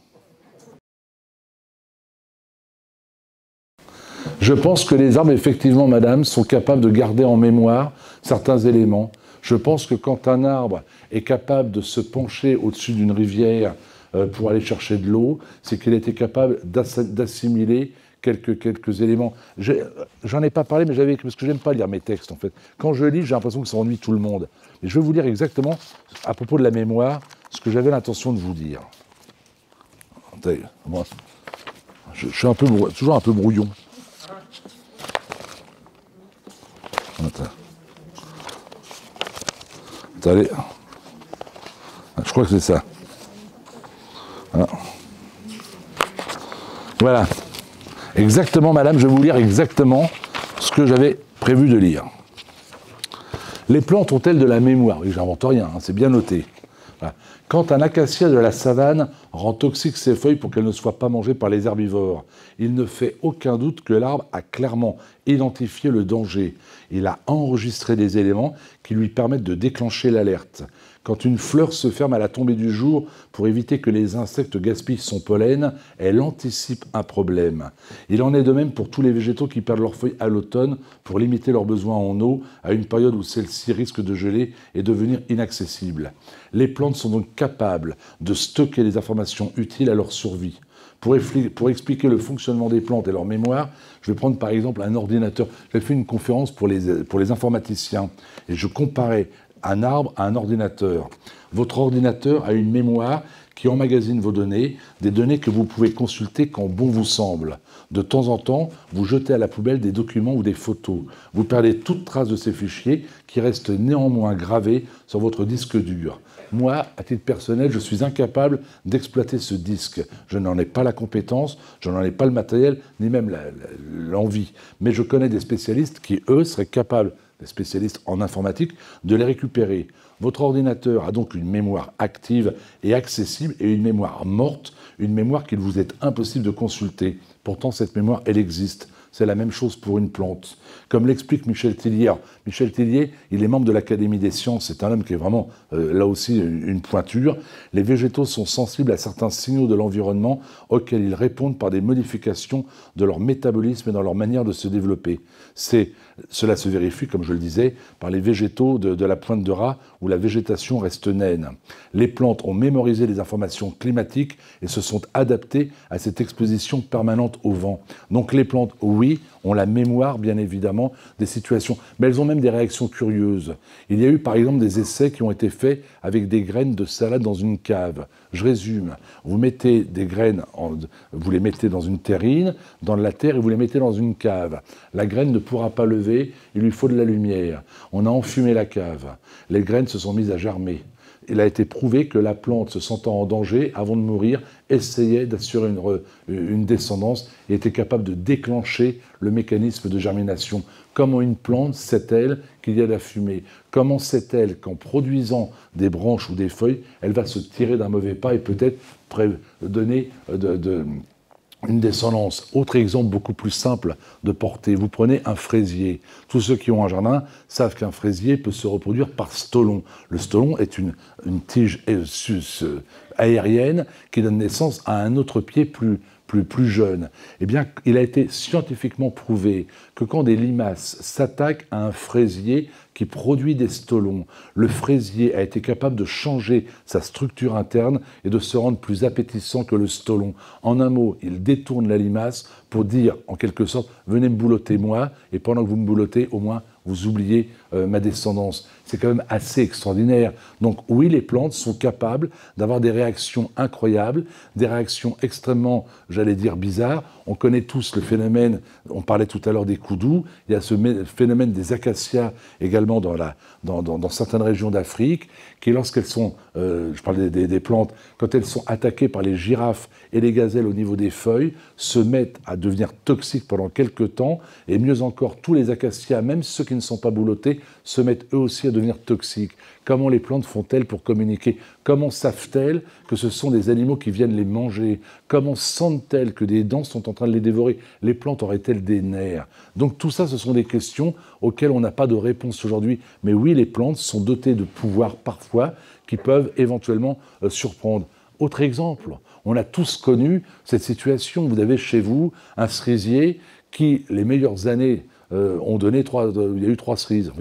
Je pense que les arbres, effectivement, madame, sont capables de garder en mémoire certains éléments. Je pense que quand un arbre est capable de se pencher au-dessus d'une rivière euh, pour aller chercher de l'eau, c'est qu'il était capable d'assimiler quelques, éléments. Euh, j'en ai pas parlé, mais j'avais parce que j'aime pas lire mes textes en fait. Quand je lis, j'ai l'impression que ça ennuie tout le monde. Et je vais vous lire exactement, à propos de la mémoire, ce que j'avais l'intention de vous dire. Moi, je, suis un peu, toujours un peu brouillon. Attends. Attendez. Ah, je crois que c'est ça. Ah. voilà. Exactement, madame, je vais vous lire exactement ce que j'avais prévu de lire. Les plantes ont-elles de la mémoire Oui, j'invente rien, hein, c'est bien noté. Quant Quand un acacia de la savane rend toxiques ses feuilles pour qu'elles ne soient pas mangées par les herbivores. Il ne fait aucun doute que l'arbre a clairement identifié le danger. Il a enregistré des éléments qui lui permettent de déclencher l'alerte. Quand une fleur se ferme à la tombée du jour pour éviter que les insectes gaspillent son pollen, elle anticipe un problème. Il en est de même pour tous les végétaux qui perdent leurs feuilles à l'automne pour limiter leurs besoins en eau à une période où celle-ci risque de geler et devenir inaccessible. Les plantes sont donc capables de stocker les informations utiles à leur survie. Pour, expliquer le fonctionnement des plantes et leur mémoire, je vais prendre par exemple un ordinateur. J'ai fait une conférence pour les, pour les informaticiens et je comparais un arbre à un ordinateur. Votre ordinateur a une mémoire qui emmagasine vos données, des données que vous pouvez consulter quand bon vous semble. De temps en temps, vous jetez à la poubelle des documents ou des photos. Vous perdez toute trace de ces fichiers qui restent néanmoins gravés sur votre disque dur. Moi, à titre personnel, je suis incapable d'exploiter ce disque. Je n'en ai pas la compétence, je n'en ai pas le matériel, ni même l'envie. Mais je connais des spécialistes qui, eux, seraient capables, des spécialistes en informatique, de les récupérer. Votre ordinateur a donc une mémoire active et accessible et une mémoire morte, une mémoire qu'il vous est impossible de consulter. Pourtant, cette mémoire, elle existe. C'est la même chose pour une plante. Comme l'explique Michel Tillier. Michel Tillier, il est membre de l'Académie des sciences, c'est un homme qui est vraiment euh, là aussi une pointure. Les végétaux sont sensibles à certains signaux de l'environnement auxquels ils répondent par des modifications de leur métabolisme et dans leur manière de se développer. cela se vérifie, comme je le disais, par les végétaux de, de, la pointe de rat où la végétation reste naine. Les plantes ont mémorisé les informations climatiques et se sont adaptées à cette exposition permanente au vent. Donc les plantes, oui, ont la mémoire, bien évidemment, des situations. Mais elles ont même des réactions curieuses. Il y a eu, par exemple, des essais qui ont été faits avec des graines de salade dans une cave. Je résume. Vous mettez des graines, vous les mettez dans une terrine, dans de la terre, et vous les mettez dans une cave. La graine ne pourra pas lever, il lui faut de la lumière. On a enfumé la cave. Les graines se sont mises à germer il a été prouvé que la plante, se sentant en danger, avant de mourir, essayait d'assurer une, descendance et était capable de déclencher le mécanisme de germination. Comment une plante sait-elle qu'il y a de la fumée Comment sait-elle qu'en produisant des branches ou des feuilles, elle va se tirer d'un mauvais pas et peut-être donner euh, de, une descendance. Autre exemple beaucoup plus simple de porter. vous prenez un fraisier. Tous ceux qui ont un jardin savent qu'un fraisier peut se reproduire par stolon. Le stolon est une, tige euh, aérienne qui donne naissance à un autre pied plus, plus, plus jeune. Eh bien, il a été scientifiquement prouvé que quand des limaces s'attaquent à un fraisier, qui produit des stolons. Le fraisier a été capable de changer sa structure interne et de se rendre plus appétissant que le stolon. En un mot, il détourne la limace pour dire, en quelque sorte, venez me boulotter moi, et pendant que vous me boulottez, au moins, vous oubliez euh, ma descendance. C'est quand même assez extraordinaire. Donc oui, les plantes sont capables d'avoir des réactions incroyables, des réactions extrêmement, j'allais dire, bizarres. On connaît tous le phénomène, on parlait tout à l'heure des coudous, il y a ce phénomène des acacias également dans, certaines régions d'Afrique, qui lorsqu'elles sont, euh, je parle des, plantes, quand elles sont attaquées par les girafes et les gazelles au niveau des feuilles, se mettent à devenir toxiques pendant quelques temps, et mieux encore, tous les acacias, même ceux qui ne sont pas boulottés, se mettent eux aussi à devenir toxiques Comment les plantes font-elles pour communiquer Comment savent-elles que ce sont des animaux qui viennent les manger Comment sentent-elles que des dents sont en train de les dévorer Les plantes auraient-elles des nerfs Donc tout ça, ce sont des questions auxquelles on n'a pas de réponse aujourd'hui. Mais oui, les plantes sont dotées de pouvoirs parfois qui peuvent éventuellement euh, surprendre. Autre exemple, on a tous connu cette situation. Vous avez chez vous un cerisier qui, les meilleures années euh, trois, euh, il y a eu trois cerises.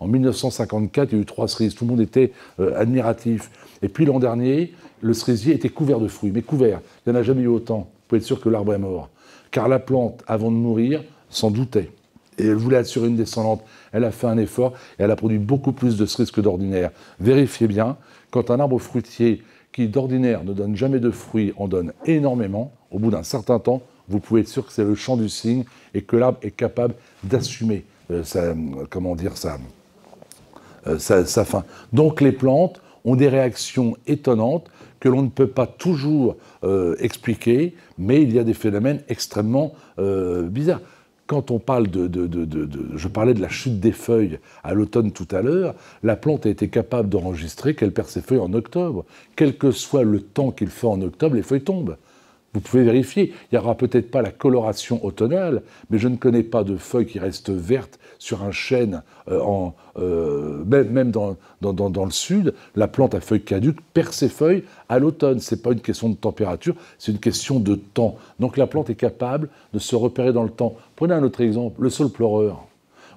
en 1954, il y a eu trois cerises. Tout le monde était euh, admiratif. Et puis l'an dernier, le cerisier était couvert de fruits, mais couvert. Il n'y en a jamais eu autant. Vous pouvez être sûr que l'arbre est mort. Car la plante, avant de mourir, s'en doutait. Et elle voulait assurer une descendante. Elle a fait un effort et elle a produit beaucoup plus de cerises que d'ordinaire. Vérifiez bien, quand un arbre fruitier qui d'ordinaire ne donne jamais de fruits en donne énormément, au bout d'un certain temps, vous pouvez être sûr que c'est le champ du cygne et que l'arbre est capable d'assumer euh, sa, comment dire, ça sa, euh, fin Donc les plantes ont des réactions étonnantes que l'on ne peut pas toujours euh, expliquer, mais il y a des phénomènes extrêmement bizarres. Quand on parle de, de, Je parlais de la chute des feuilles à l'automne tout à l'heure, la plante a été capable d'enregistrer qu'elle perd ses feuilles en octobre. Quel que soit le temps qu'il fait en octobre, les feuilles tombent. Vous pouvez vérifier. Il n'y aura peut-être pas la coloration automnale, mais je ne connais pas de feuilles qui restent vertes sur un chêne, euh, euh, même, dans, le sud. La plante à feuilles caduques perd ses feuilles à l'automne. Ce n'est pas une question de température, c'est une question de temps. Donc la plante est capable de se repérer dans le temps. Prenez un autre exemple, le sol pleureur.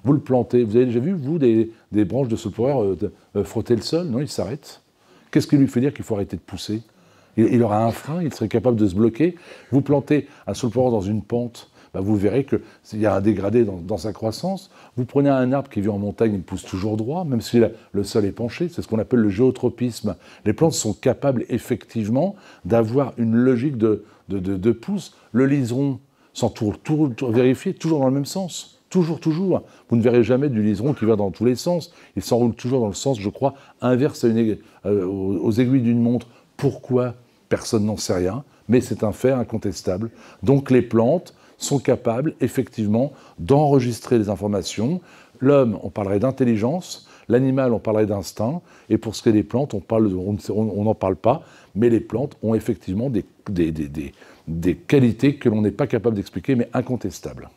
Vous le plantez, vous avez déjà vu, vous, des, branches de saule pleureur euh, frotter le sol Non, il s'arrête. Qu'est-ce qui lui fait dire qu'il faut arrêter de pousser il, aura un frein, il serait capable de se bloquer. Vous plantez un solporan dans une pente, bah, vous verrez qu'il y a un dégradé dans, sa croissance. Vous prenez un arbre qui vit en montagne, il pousse toujours droit, même si le sol est penché. C'est ce qu'on appelle le géotropisme. Les plantes sont capables effectivement d'avoir une logique de, de, pousse. Le liseron, s'entoure, tout, vérifier, toujours dans le même sens. Toujours, toujours. Vous ne verrez jamais du liseron qui va dans tous les sens. Il s'enroule toujours dans le sens, je crois, inverse euh, aux aiguilles d'une montre. Pourquoi Personne n'en sait rien, mais c'est un fait incontestable. Donc les plantes sont capables effectivement d'enregistrer des informations. L'homme, on parlerait d'intelligence, l'animal, on parlerait d'instinct, et pour ce qui est des plantes, on n'en on, parle pas, mais les plantes ont effectivement des, des qualités que l'on n'est pas capable d'expliquer, mais incontestables.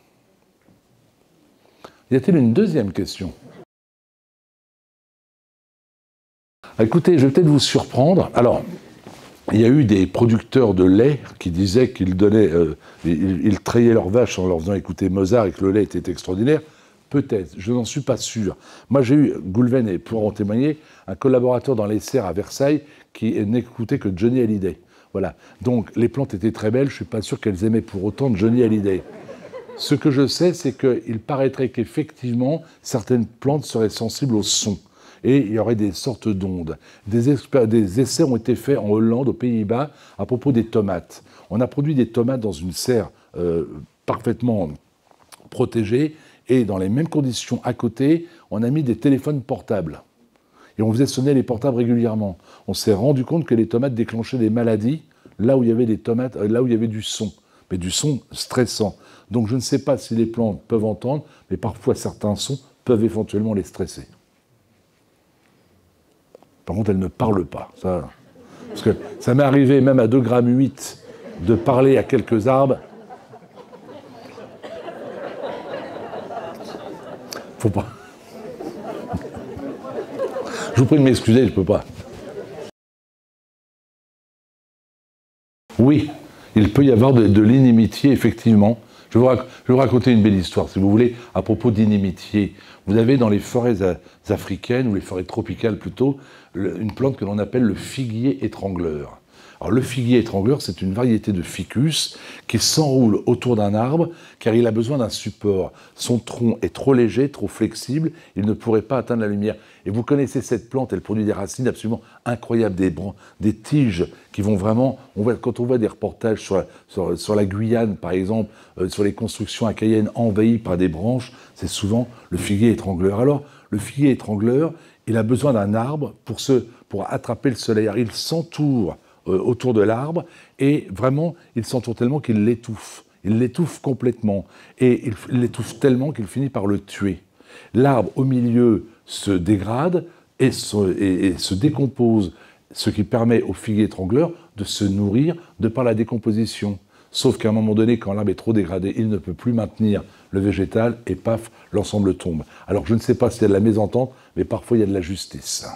Y a-t-il une deuxième question Écoutez, je vais peut-être vous surprendre. Alors, il y a eu des producteurs de lait qui disaient qu'ils donnaient, euh, leurs vaches en leur faisant écouter Mozart et que le lait était extraordinaire. Peut-être, je n'en suis pas sûr. Moi, j'ai eu, Goulven et pour en témoigner, un collaborateur dans les serres à Versailles qui n'écoutait que Johnny Hallyday. Voilà. Donc, les plantes étaient très belles, je ne suis pas sûr qu'elles aimaient pour autant Johnny Hallyday. Ce que je sais, c'est qu'il paraîtrait qu'effectivement, certaines plantes seraient sensibles au son et il y aurait des sortes d'ondes. Des, essais ont été faits en Hollande, aux Pays-Bas, à propos des tomates. On a produit des tomates dans une serre euh, parfaitement protégée, et dans les mêmes conditions à côté, on a mis des téléphones portables. Et on faisait sonner les portables régulièrement. On s'est rendu compte que les tomates déclenchaient des maladies là où il y avait des tomates, euh, là où il y avait du son, mais du son stressant. Donc je ne sais pas si les plantes peuvent entendre, mais parfois certains sons peuvent éventuellement les stresser. Par contre, elle ne parle pas. Ça, parce que ça m'est arrivé même à 2,8 grammes de parler à quelques arbres. Faut pas. Je vous prie de m'excuser, je ne peux pas. Oui, il peut y avoir de l'inimitié, effectivement, je vais, vous raconter une belle histoire, si vous voulez, à propos d'inimitié. Vous avez dans les forêts africaines, ou les forêts tropicales plutôt, une plante que l'on appelle le figuier étrangleur. Alors le figuier étrangleur, c'est une variété de ficus qui s'enroule autour d'un arbre car il a besoin d'un support. Son tronc est trop léger, trop flexible, il ne pourrait pas atteindre la lumière. Et vous connaissez cette plante, elle produit des racines absolument incroyables, des, des tiges qui vont vraiment... On voit, quand on voit des reportages sur la, Guyane, par exemple, euh, sur les constructions à envahies par des branches, c'est souvent le figuier étrangleur. Alors, le figuier étrangleur, il a besoin d'un arbre pour, se, pour attraper le soleil. il s'entoure euh, autour de l'arbre, et vraiment, il s'entoure tellement qu'il l'étouffe. Il l'étouffe complètement, et il l'étouffe tellement qu'il finit par le tuer. L'arbre au milieu se dégrade et se, décompose, ce qui permet au figuier étrangleur de se nourrir de par la décomposition. Sauf qu'à un moment donné, quand l'arbre est trop dégradé, il ne peut plus maintenir le végétal et paf, l'ensemble tombe. Alors je ne sais pas s'il y a de la mésentente, mais parfois il y a de la justice.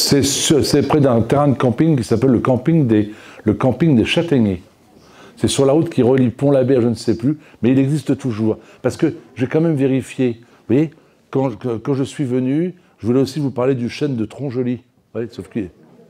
C'est près d'un terrain de camping qui s'appelle le camping des, le camping des châtaigniers. C'est sur la route qui relie Pont-l'Abbé à je ne sais plus, mais il existe toujours. Parce que j'ai quand même vérifié. Vous voyez, quand, je suis venu, je voulais aussi vous parler du chêne de Tronjoli. sauf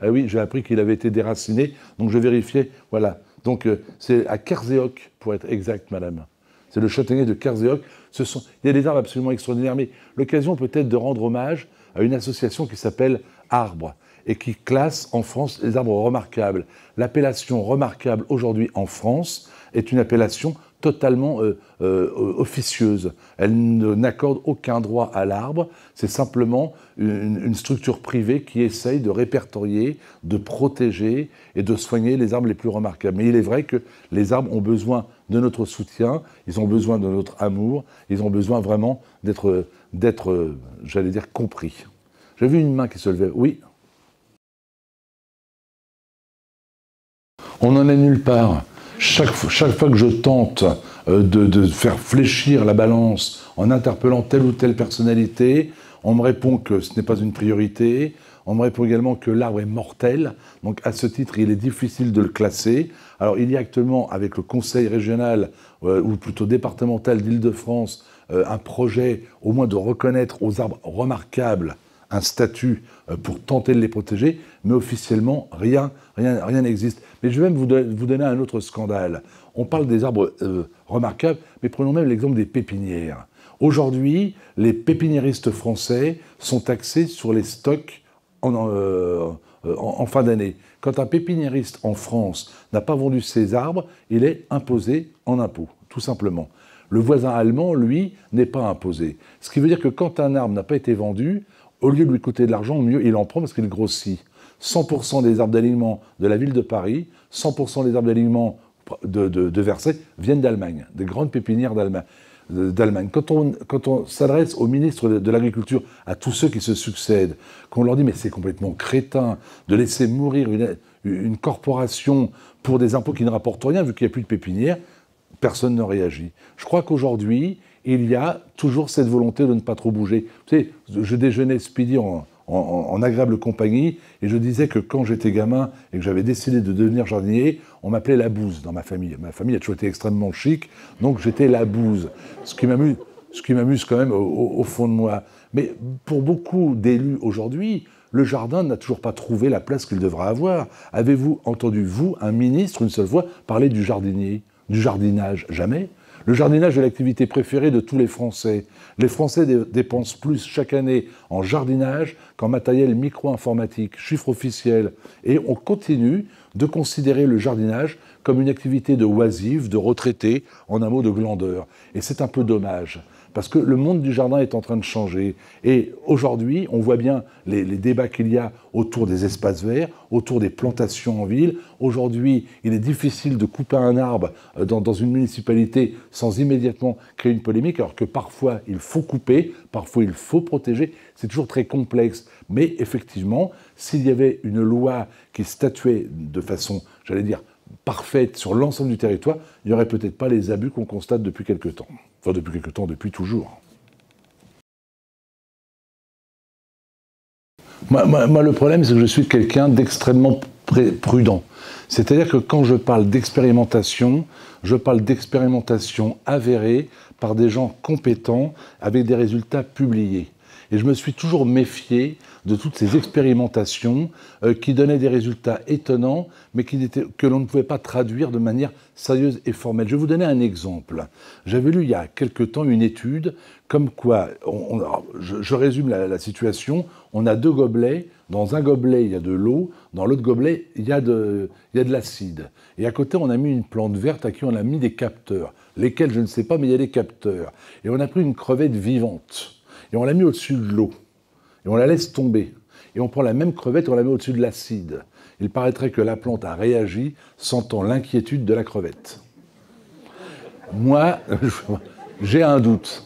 ah oui, j'ai appris qu'il avait été déraciné, donc je vérifiais. Voilà. Donc euh, c'est à Kerzéok, pour être exact, madame. C'est le châtaignier de Kerzeoc. Ce sont, il y a des arbres absolument extraordinaires, mais l'occasion peut-être de rendre hommage à une association qui s'appelle arbres et qui classe en France les arbres remarquables. L'appellation remarquable aujourd'hui en France est une appellation totalement euh, euh, officieuse. Elle n'accorde aucun droit à l'arbre, c'est simplement une, une, structure privée qui essaye de répertorier, de protéger et de soigner les arbres les plus remarquables. Mais il est vrai que les arbres ont besoin de notre soutien, ils ont besoin de notre amour, ils ont besoin vraiment d'être, j'allais dire, compris. J'ai vu une main qui se levait. Oui. On n'en est nulle part. Chaque, fois que je tente euh, de, faire fléchir la balance en interpellant telle ou telle personnalité, on me répond que ce n'est pas une priorité. On me répond également que l'arbre est mortel. Donc, à ce titre, il est difficile de le classer. Alors, il y a actuellement, avec le conseil régional, euh, ou plutôt départemental d'Île-de-France, euh, un projet au moins de reconnaître aux arbres remarquables un statut euh, pour tenter de les protéger, mais officiellement, rien rien, n'existe. Mais je vais même vous, donner, un autre scandale. On parle des arbres euh, remarquables, mais prenons même l'exemple des pépinières. Aujourd'hui, les pépiniéristes français sont taxés sur les stocks euh, en, en fin d'année. Quand un pépiniériste en France n'a pas vendu ses arbres, il est imposé en impôts, tout simplement. Le voisin allemand, lui, n'est pas imposé. Ce qui veut dire que quand un arbre n'a pas été vendu, au lieu de lui coûter de l'argent, mieux, il en prend parce qu'il grossit. 100% des arbres d'alignement de la ville de Paris, 100% des arbres d'alignement de, de, Versailles viennent d'Allemagne, des grandes pépinières d'Allemagne. Quand on, quand on s'adresse au ministre de, l'Agriculture, à tous ceux qui se succèdent, qu'on leur dit mais c'est complètement crétin de laisser mourir une, une corporation pour des impôts qui ne rapportent rien vu qu'il n'y a plus de pépinières, personne ne réagit. Je crois qu'aujourd'hui, il y a toujours cette volonté de ne pas trop bouger. Vous savez, je déjeunais Speedy en, agréable compagnie et je disais que quand j'étais gamin et que j'avais décidé de devenir jardinier, on m'appelait la bouse dans ma famille. Ma famille a toujours été extrêmement chic, donc j'étais la bouse. Ce qui m'amuse, ce qui m'amuse quand même au, fond de moi. Mais pour beaucoup d'élus aujourd'hui, le jardin n'a toujours pas trouvé la place qu'il devrait avoir. Avez-vous entendu, vous, un ministre, une seule fois, parler du jardinier, du jardinage Jamais. Le jardinage est l'activité préférée de tous les Français. Les Français dépensent plus chaque année en jardinage qu'en matériel micro-informatique, chiffre officiel. Et on continue de considérer le jardinage comme une activité de oisive, de retraité, en un mot de glandeur. Et c'est un peu dommage parce que le monde du jardin est en train de changer. Et aujourd'hui, on voit bien les, débats qu'il y a autour des espaces verts, autour des plantations en ville. Aujourd'hui, il est difficile de couper un arbre euh, dans, dans, une municipalité sans immédiatement créer une polémique, alors que parfois il faut couper, parfois il faut protéger. C'est toujours très complexe. Mais effectivement, s'il y avait une loi qui statuait de façon, j'allais dire, parfaite sur l'ensemble du territoire, il n'y aurait peut-être pas les abus qu'on constate depuis quelque temps. Enfin, depuis quelque temps, depuis toujours. Moi, moi le problème, c'est que je suis quelqu'un d'extrêmement prudent. C'est-à-dire que quand je parle d'expérimentation, je parle d'expérimentation avérée par des gens compétents avec des résultats publiés. Et je me suis toujours méfié de toutes ces expérimentations euh, qui donnaient des résultats étonnants, mais qui étaient, que l'on ne pouvait pas traduire de manière sérieuse et formelle. Je vais vous donner un exemple. J'avais lu il y a quelque temps une étude comme quoi, je, résume la, situation, on a deux gobelets, dans un gobelet il y a de l'eau, dans l'autre gobelet il y a de, il y a de l'acide. Et à côté on a mis une plante verte à qui on a mis des capteurs, lesquels je ne sais pas, mais il y a des capteurs. Et on a pris une crevette vivante et on l'a mis au-dessus de l'eau. Et on la laisse tomber. Et on prend la même crevette et on la met au-dessus de l'acide. Il paraîtrait que la plante a réagi, sentant l'inquiétude de la crevette. Moi, (laughs) j'ai un doute.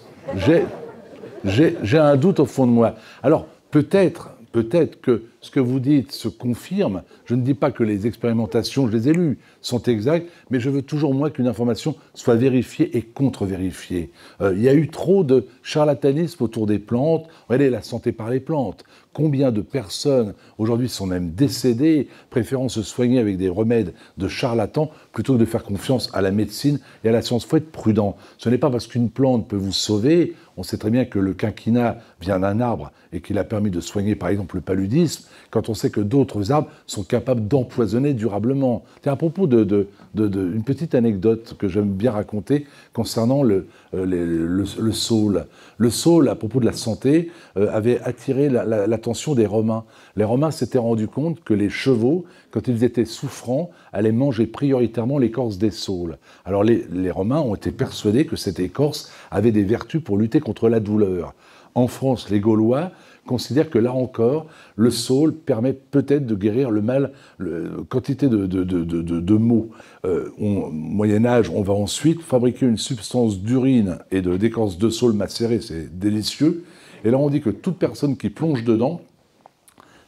J'ai un doute au fond de moi. Alors, peut-être, peut-être que ce que vous dites se confirme. Je ne dis pas que les expérimentations, je les ai lues, sont exactes, mais je veux toujours, moins qu'une information soit vérifiée et contre-vérifiée. Euh, il y a eu trop de charlatanisme autour des plantes. Regardez, la santé par les plantes. Combien de personnes aujourd'hui sont même décédées, préférant se soigner avec des remèdes de charlatans plutôt que de faire confiance à la médecine et à la science. Il faut être prudent. Ce n'est pas parce qu'une plante peut vous sauver. On sait très bien que le quinquina vient d'un arbre et qu'il a permis de soigner, par exemple, le paludisme quand on sait que d'autres arbres sont capables d'empoisonner durablement. C'est à propos d'une petite anecdote que j'aime bien raconter concernant euh, le, le, saule. Le saule, à propos de la santé, euh, avait attiré l'attention des Romains. Les Romains s'étaient rendus compte que les chevaux, quand ils étaient souffrants, allaient manger prioritairement l'écorce des saules. Alors les Romains ont été persuadés que cette écorce avait des vertus pour lutter contre la douleur. En France, les Gaulois considère que là encore, le saule permet peut-être de guérir le mal, le, quantité de, de, maux. Au euh, Moyen Âge, on va ensuite fabriquer une substance d'urine et de d'écorce de saule macérée, c'est délicieux. Et là, on dit que toute personne qui plonge dedans,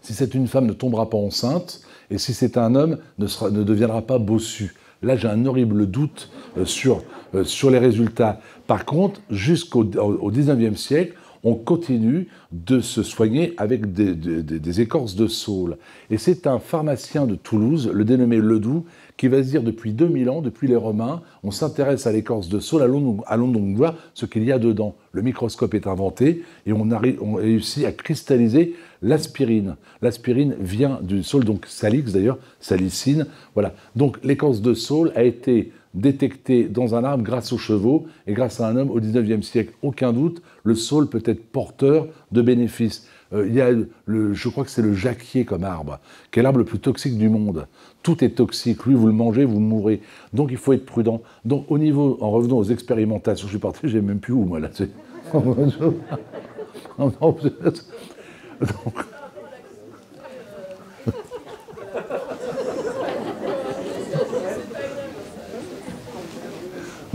si c'est une femme, ne tombera pas enceinte, et si c'est un homme, ne, deviendra pas bossu. Là, j'ai un horrible doute euh, euh, sur, les résultats. Par contre, jusqu'au au 19e siècle, on continue de se soigner avec des, écorces de saule. Et c'est un pharmacien de Toulouse, le dénommé Ledoux, qui va se dire depuis 2000 ans, depuis les Romains, on s'intéresse à l'écorce de saule, allons, donc voir ce qu'il y a dedans. Le microscope est inventé et on, on réussit à cristalliser l'aspirine. L'aspirine vient du saule, donc salix d'ailleurs, salicine. Voilà. Donc l'écorce de saule a été détectée dans un arbre grâce aux chevaux et grâce à un homme au 19e siècle. Aucun doute, le saule peut être porteur de bénéfices. Euh, il y a le, je crois que c'est le jacquier comme arbre, qui est l'arbre le plus toxique du monde. Tout est toxique. Lui, vous le mangez, vous mourrez. Donc, il faut être prudent. Donc, au niveau, en revenant aux expérimentations, je suis parti, j'ai même plus où, moi, là (laughs) (laughs)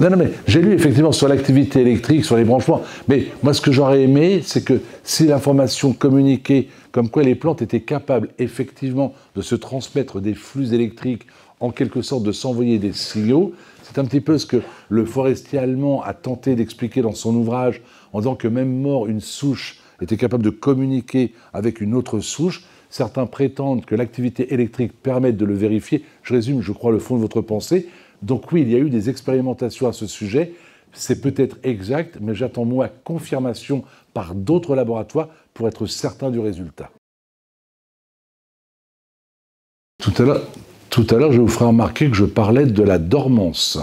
Non, non, mais j'ai lu effectivement sur l'activité électrique, sur les branchements. Mais moi, ce que j'aurais aimé, c'est que si l'information communiquée, comme quoi les plantes étaient capables effectivement de se transmettre des flux électriques, en quelque sorte de s'envoyer des signaux, c'est un petit peu ce que le forestier allemand a tenté d'expliquer dans son ouvrage, en disant que même mort, une souche était capable de communiquer avec une autre souche. Certains prétendent que l'activité électrique permet de le vérifier. Je résume, je crois, le fond de votre pensée. Donc oui, il y a eu des expérimentations à ce sujet. C'est peut-être exact, mais j'attends moi confirmation par d'autres laboratoires pour être certain du résultat. Tout à l'heure, tout à je vous ferai remarquer que je parlais de la dormance.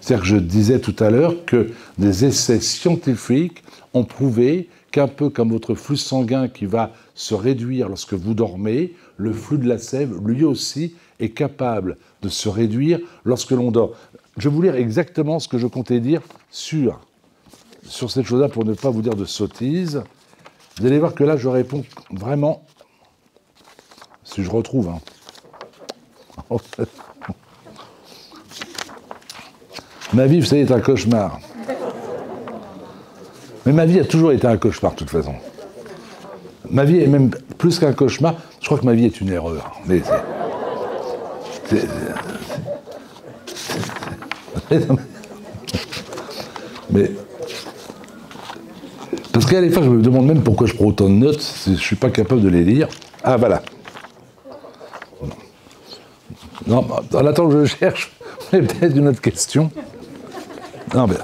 C'est-à-dire que je disais tout à l'heure que des essais scientifiques ont prouvé qu'un peu comme votre flux sanguin qui va se réduire lorsque vous dormez, le flux de la sève, lui aussi, est capable de se réduire lorsque l'on dort. Je vais vous lire exactement ce que je comptais dire sur, sur cette chose-là pour ne pas vous dire de sottises. Vous allez voir que là, je réponds vraiment, si je retrouve. Hein. (laughs) Ma vie, vous savez, est un cauchemar. Mais ma vie a toujours été un cauchemar, de toute façon. Ma vie est même plus qu'un cauchemar. Je crois que ma vie est une erreur. Mais mais. Parce qu'à fois, je me demande même pourquoi je prends autant de notes si je ne suis pas capable de les lire. Ah, voilà. Non, bah, en attendant que je cherche, peut-être (laughs) une autre question. Non, mais,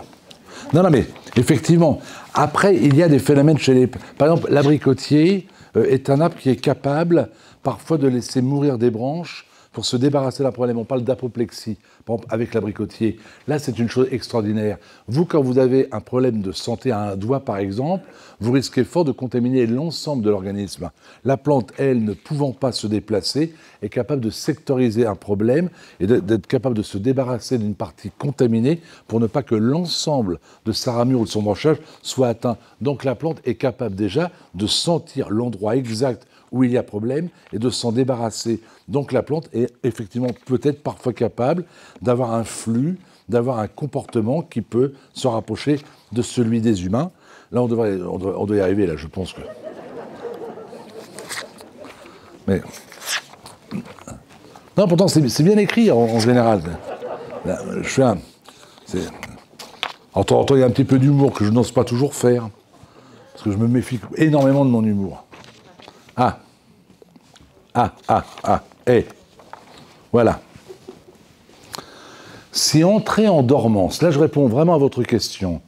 non, non, mais effectivement, après, il y a des phénomènes chez les. Par exemple, l'abricotier euh, est un arbre qui est capable parfois de laisser mourir des branches pour se débarrasser d'un problème. On parle d'apoplexie, par exemple avec l'abricotier. Là, c'est une chose extraordinaire. Vous, quand vous avez un problème de santé à un doigt, par exemple, vous risquez fort de contaminer l'ensemble de l'organisme. La plante, elle, ne pouvant pas se déplacer, est capable de sectoriser un problème et d'être capable de se débarrasser d'une partie contaminée pour ne pas que l'ensemble de sa ramure ou de son branchage soit atteint. Donc la plante est capable déjà de sentir l'endroit exact où il y a problème et de s'en débarrasser. Donc la plante est effectivement peut-être parfois capable d'avoir un flux, d'avoir un comportement qui peut se rapprocher de celui des humains. Là, on, devrait, on, doit y arriver, là, je pense que. Mais. Non, pourtant, c'est bien écrit en, général. je suis un. En en temps, il y a un petit peu d'humour que je n'ose pas toujours faire. Parce que je me méfie énormément de mon humour. Ah. Ah, ah, ah. Et eh. voilà. Si entrer en dormance, là je réponds vraiment à votre question,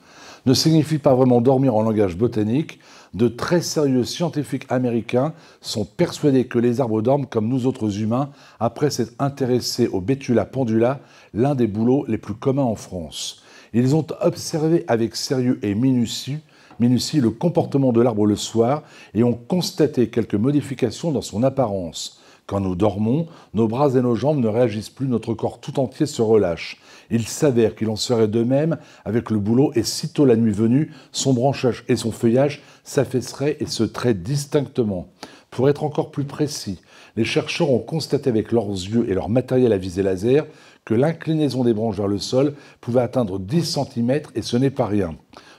ne signifie pas vraiment dormir en langage botanique, de très sérieux scientifiques américains sont persuadés que les arbres dorment comme nous autres humains après s'être intéressés au Betula pendula, l'un des bouleaux les plus communs en France. Ils ont observé avec sérieux et minutie minutie le comportement de l'arbre le soir et ont constaté quelques modifications dans son apparence. Quand nous dormons, nos bras et nos jambes ne réagissent plus, notre corps tout entier se relâche. Il s'avère qu'il en serait de même avec le boulot et sitôt la nuit venue, son branchage et son feuillage s'affaisseraient et se traitent distinctement. Pour être encore plus précis, les chercheurs ont constaté avec leurs yeux et leur matériel à visée laser que l'inclinaison des branches vers le sol pouvait atteindre 10 cm et ce n'est pas rien.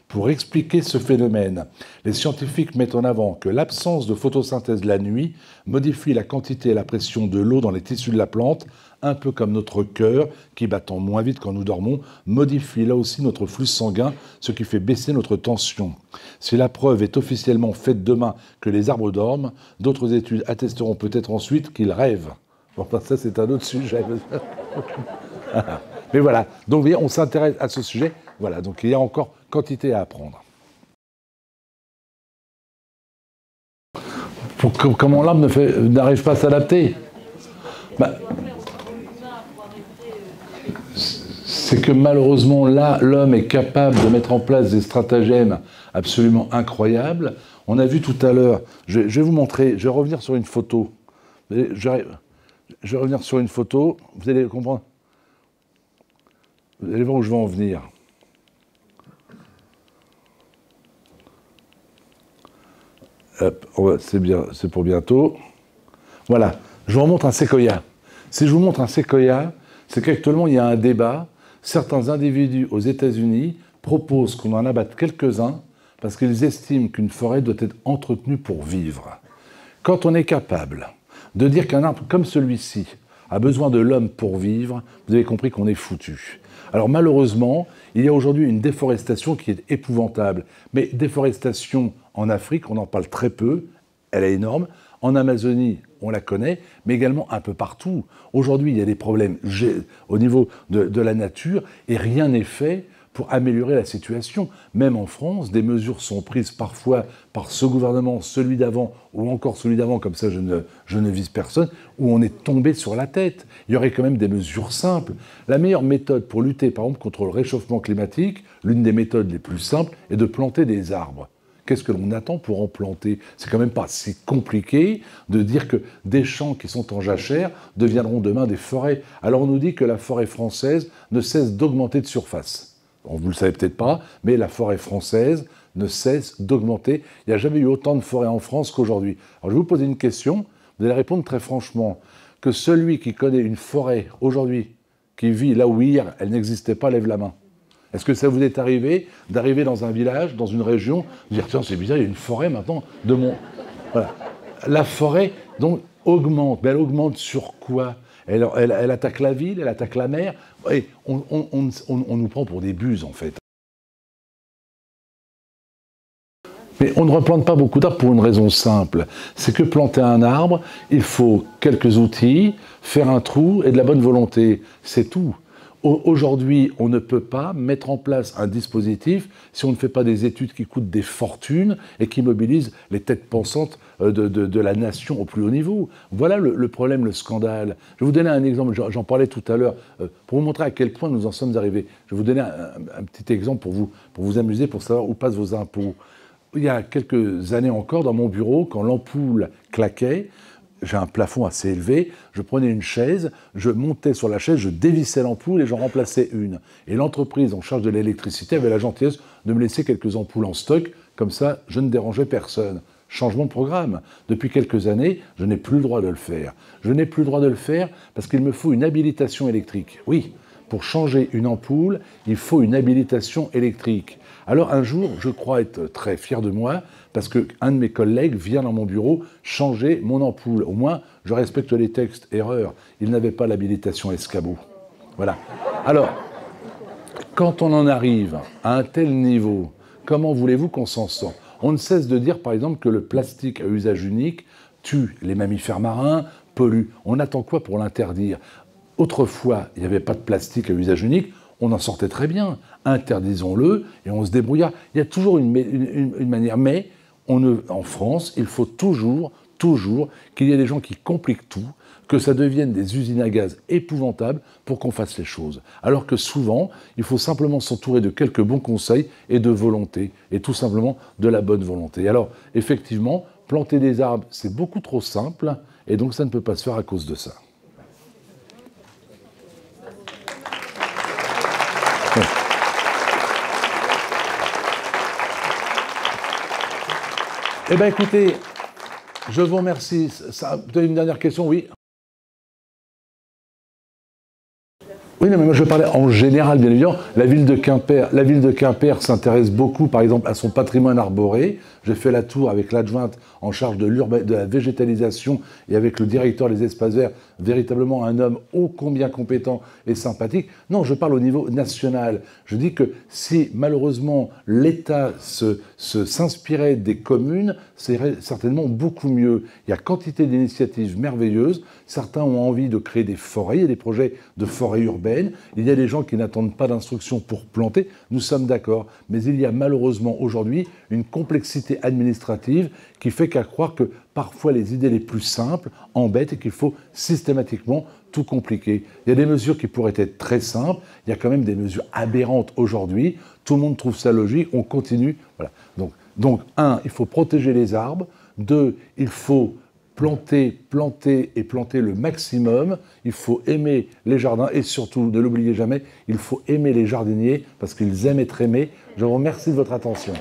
Pour expliquer ce phénomène, les scientifiques mettent en avant que l'absence de photosynthèse la nuit modifie la quantité et la pression de l'eau dans les tissus de la plante, un peu comme notre cœur, qui battant moins vite quand nous dormons, modifie là aussi notre flux sanguin, ce qui fait baisser notre tension. Si la preuve est officiellement faite demain que les arbres dorment, d'autres études attesteront peut-être ensuite qu'ils rêvent. Bon, ça c'est un autre sujet. (laughs) Mais voilà, donc on s'intéresse à ce sujet voilà, donc il y a encore quantité à apprendre. comment l'homme n'arrive pas à s'adapter bah, c'est que malheureusement, là, l'homme est capable de mettre en place des stratagèmes absolument incroyables. On a vu tout à l'heure, je, vais vous montrer, je vais revenir sur une photo. Je, je vais revenir sur une photo, vous allez comprendre. Vous allez voir où je vais en venir. c'est pour bientôt. Voilà, je vous montre un séquoia. Si je vous montre un séquoia, c'est qu'actuellement il y a un débat. Certains individus aux États-Unis proposent qu'on en abatte quelques-uns parce qu'ils estiment qu'une forêt doit être entretenue pour vivre. Quand on est capable de dire qu'un arbre comme celui-ci a besoin de l'homme pour vivre, vous avez compris qu'on est foutu. Alors malheureusement, il y a aujourd'hui une déforestation qui est épouvantable, mais déforestation en Afrique, on en parle très peu, elle est énorme. En Amazonie, on la connaît, mais également un peu partout. Aujourd'hui, il y a des problèmes au niveau de, la nature et rien n'est fait pour améliorer la situation. Même en France, des mesures sont prises parfois par ce gouvernement, celui d'avant, ou encore celui d'avant, comme ça je ne, je ne vise personne, où on est tombé sur la tête. Il y aurait quand même des mesures simples. La meilleure méthode pour lutter, par exemple, contre le réchauffement climatique, l'une des méthodes les plus simples, est de planter des arbres qu'est-ce que l'on attend pour en planter C'est quand même pas si compliqué de dire que des champs qui sont en jachère deviendront demain des forêts. Alors on nous dit que la forêt française ne cesse d'augmenter de surface. vous ne le savez peut-être pas, mais la forêt française ne cesse d'augmenter. Il n'y a jamais eu autant de forêts en France qu'aujourd'hui. Alors je vais vous poser une question, vous allez répondre très franchement que celui qui connaît une forêt aujourd'hui, qui vit là où hier elle n'existait pas, lève la main. Est-ce que ça vous est arrivé d'arriver dans un village, dans une région, de dire tiens c'est bizarre, il y a une forêt maintenant de mon La forêt donc augmente, mais elle augmente sur quoi elle, attaque la ville, elle attaque la mer. Et on, on nous prend pour des buses en fait. Mais on ne replante pas beaucoup d'arbres pour une raison simple. C'est que planter un arbre, il faut quelques outils, faire un trou et de la bonne volonté. C'est tout. Aujourd'hui, on ne peut pas mettre en place un dispositif si on ne fait pas des études qui coûtent des fortunes et qui mobilisent les têtes pensantes euh, de, de, la nation au plus haut niveau. Voilà le, problème, le scandale. Je vais vous donner un exemple, j'en parlais tout à l'heure, euh, pour vous montrer à quel point nous en sommes arrivés. Je vais vous donner un, petit exemple pour vous, pour vous amuser, pour savoir où passent vos impôts. Il y a quelques années encore, dans mon bureau, quand l'ampoule claquait, j'ai un plafond assez élevé, je prenais une chaise, je montais sur la chaise, je dévissais l'ampoule et j'en remplaçais une. Et l'entreprise en charge de l'électricité avait la gentillesse de me laisser quelques ampoules en stock, comme ça je ne dérangeais personne. Changement de programme. Depuis quelques années, je n'ai plus le droit de le faire. Je n'ai plus le droit de le faire parce qu'il me faut une habilitation électrique. Oui, pour changer une ampoule, il faut une habilitation électrique. Alors un jour, je crois être très fier de moi parce que un de mes collègues vient dans mon bureau changer mon ampoule. Au moins, je respecte les textes. Erreur, il n'avait pas l'habilitation escabeau. Voilà. Alors, quand on en arrive à un tel niveau, comment voulez-vous qu'on s'en sorte On ne cesse de dire, par exemple, que le plastique à usage unique tue les mammifères marins, pollue. On attend quoi pour l'interdire Autrefois, il n'y avait pas de plastique à usage unique on en sortait très bien. Interdisons-le et on se débrouilla. Il y a toujours une, manière, mais en France, il faut toujours, toujours qu'il y ait des gens qui compliquent tout, que ça devienne des usines à gaz épouvantables pour qu'on fasse les choses. Alors que souvent, il faut simplement s'entourer de quelques bons conseils et de volonté, et tout simplement de la bonne volonté. Alors, effectivement, planter des arbres, c'est beaucoup trop simple, et donc ça ne peut pas se faire à cause de ça. Eh bien, écoutez, je vous remercie. peut une dernière question, oui Oui, mais moi je parlais en général, bien évidemment. La ville de Quimper, la ville de Quimper s'intéresse beaucoup, par exemple, à son patrimoine arboré. J'ai fait la tour avec l'adjointe en charge de, de la végétalisation et avec le directeur des espaces verts, véritablement un homme ô combien compétent et sympathique. Non, je parle au niveau national. Je dis que si malheureusement l'État s'inspirait se, des communes, c'est certainement beaucoup mieux. Il y a quantité d'initiatives merveilleuses. Certains ont envie de créer des forêts, il y a des projets de forêts urbaines. Il y a des gens qui n'attendent pas d'instructions pour planter. Nous sommes d'accord. Mais il y a malheureusement aujourd'hui une complexité administrative qui fait qu'à croire que parfois les idées les plus simples embêtent et qu'il faut systématiquement tout compliquer. Il y a des mesures qui pourraient être très simples, il y a quand même des mesures aberrantes aujourd'hui, tout le monde trouve ça logique, on continue. Voilà. Donc, donc, un, il faut protéger les arbres, deux, il faut planter, planter et planter le maximum. Il faut aimer les jardins et surtout, ne l'oubliez jamais, il faut aimer les jardiniers parce qu'ils aiment être aimés. Je vous remercie de votre attention.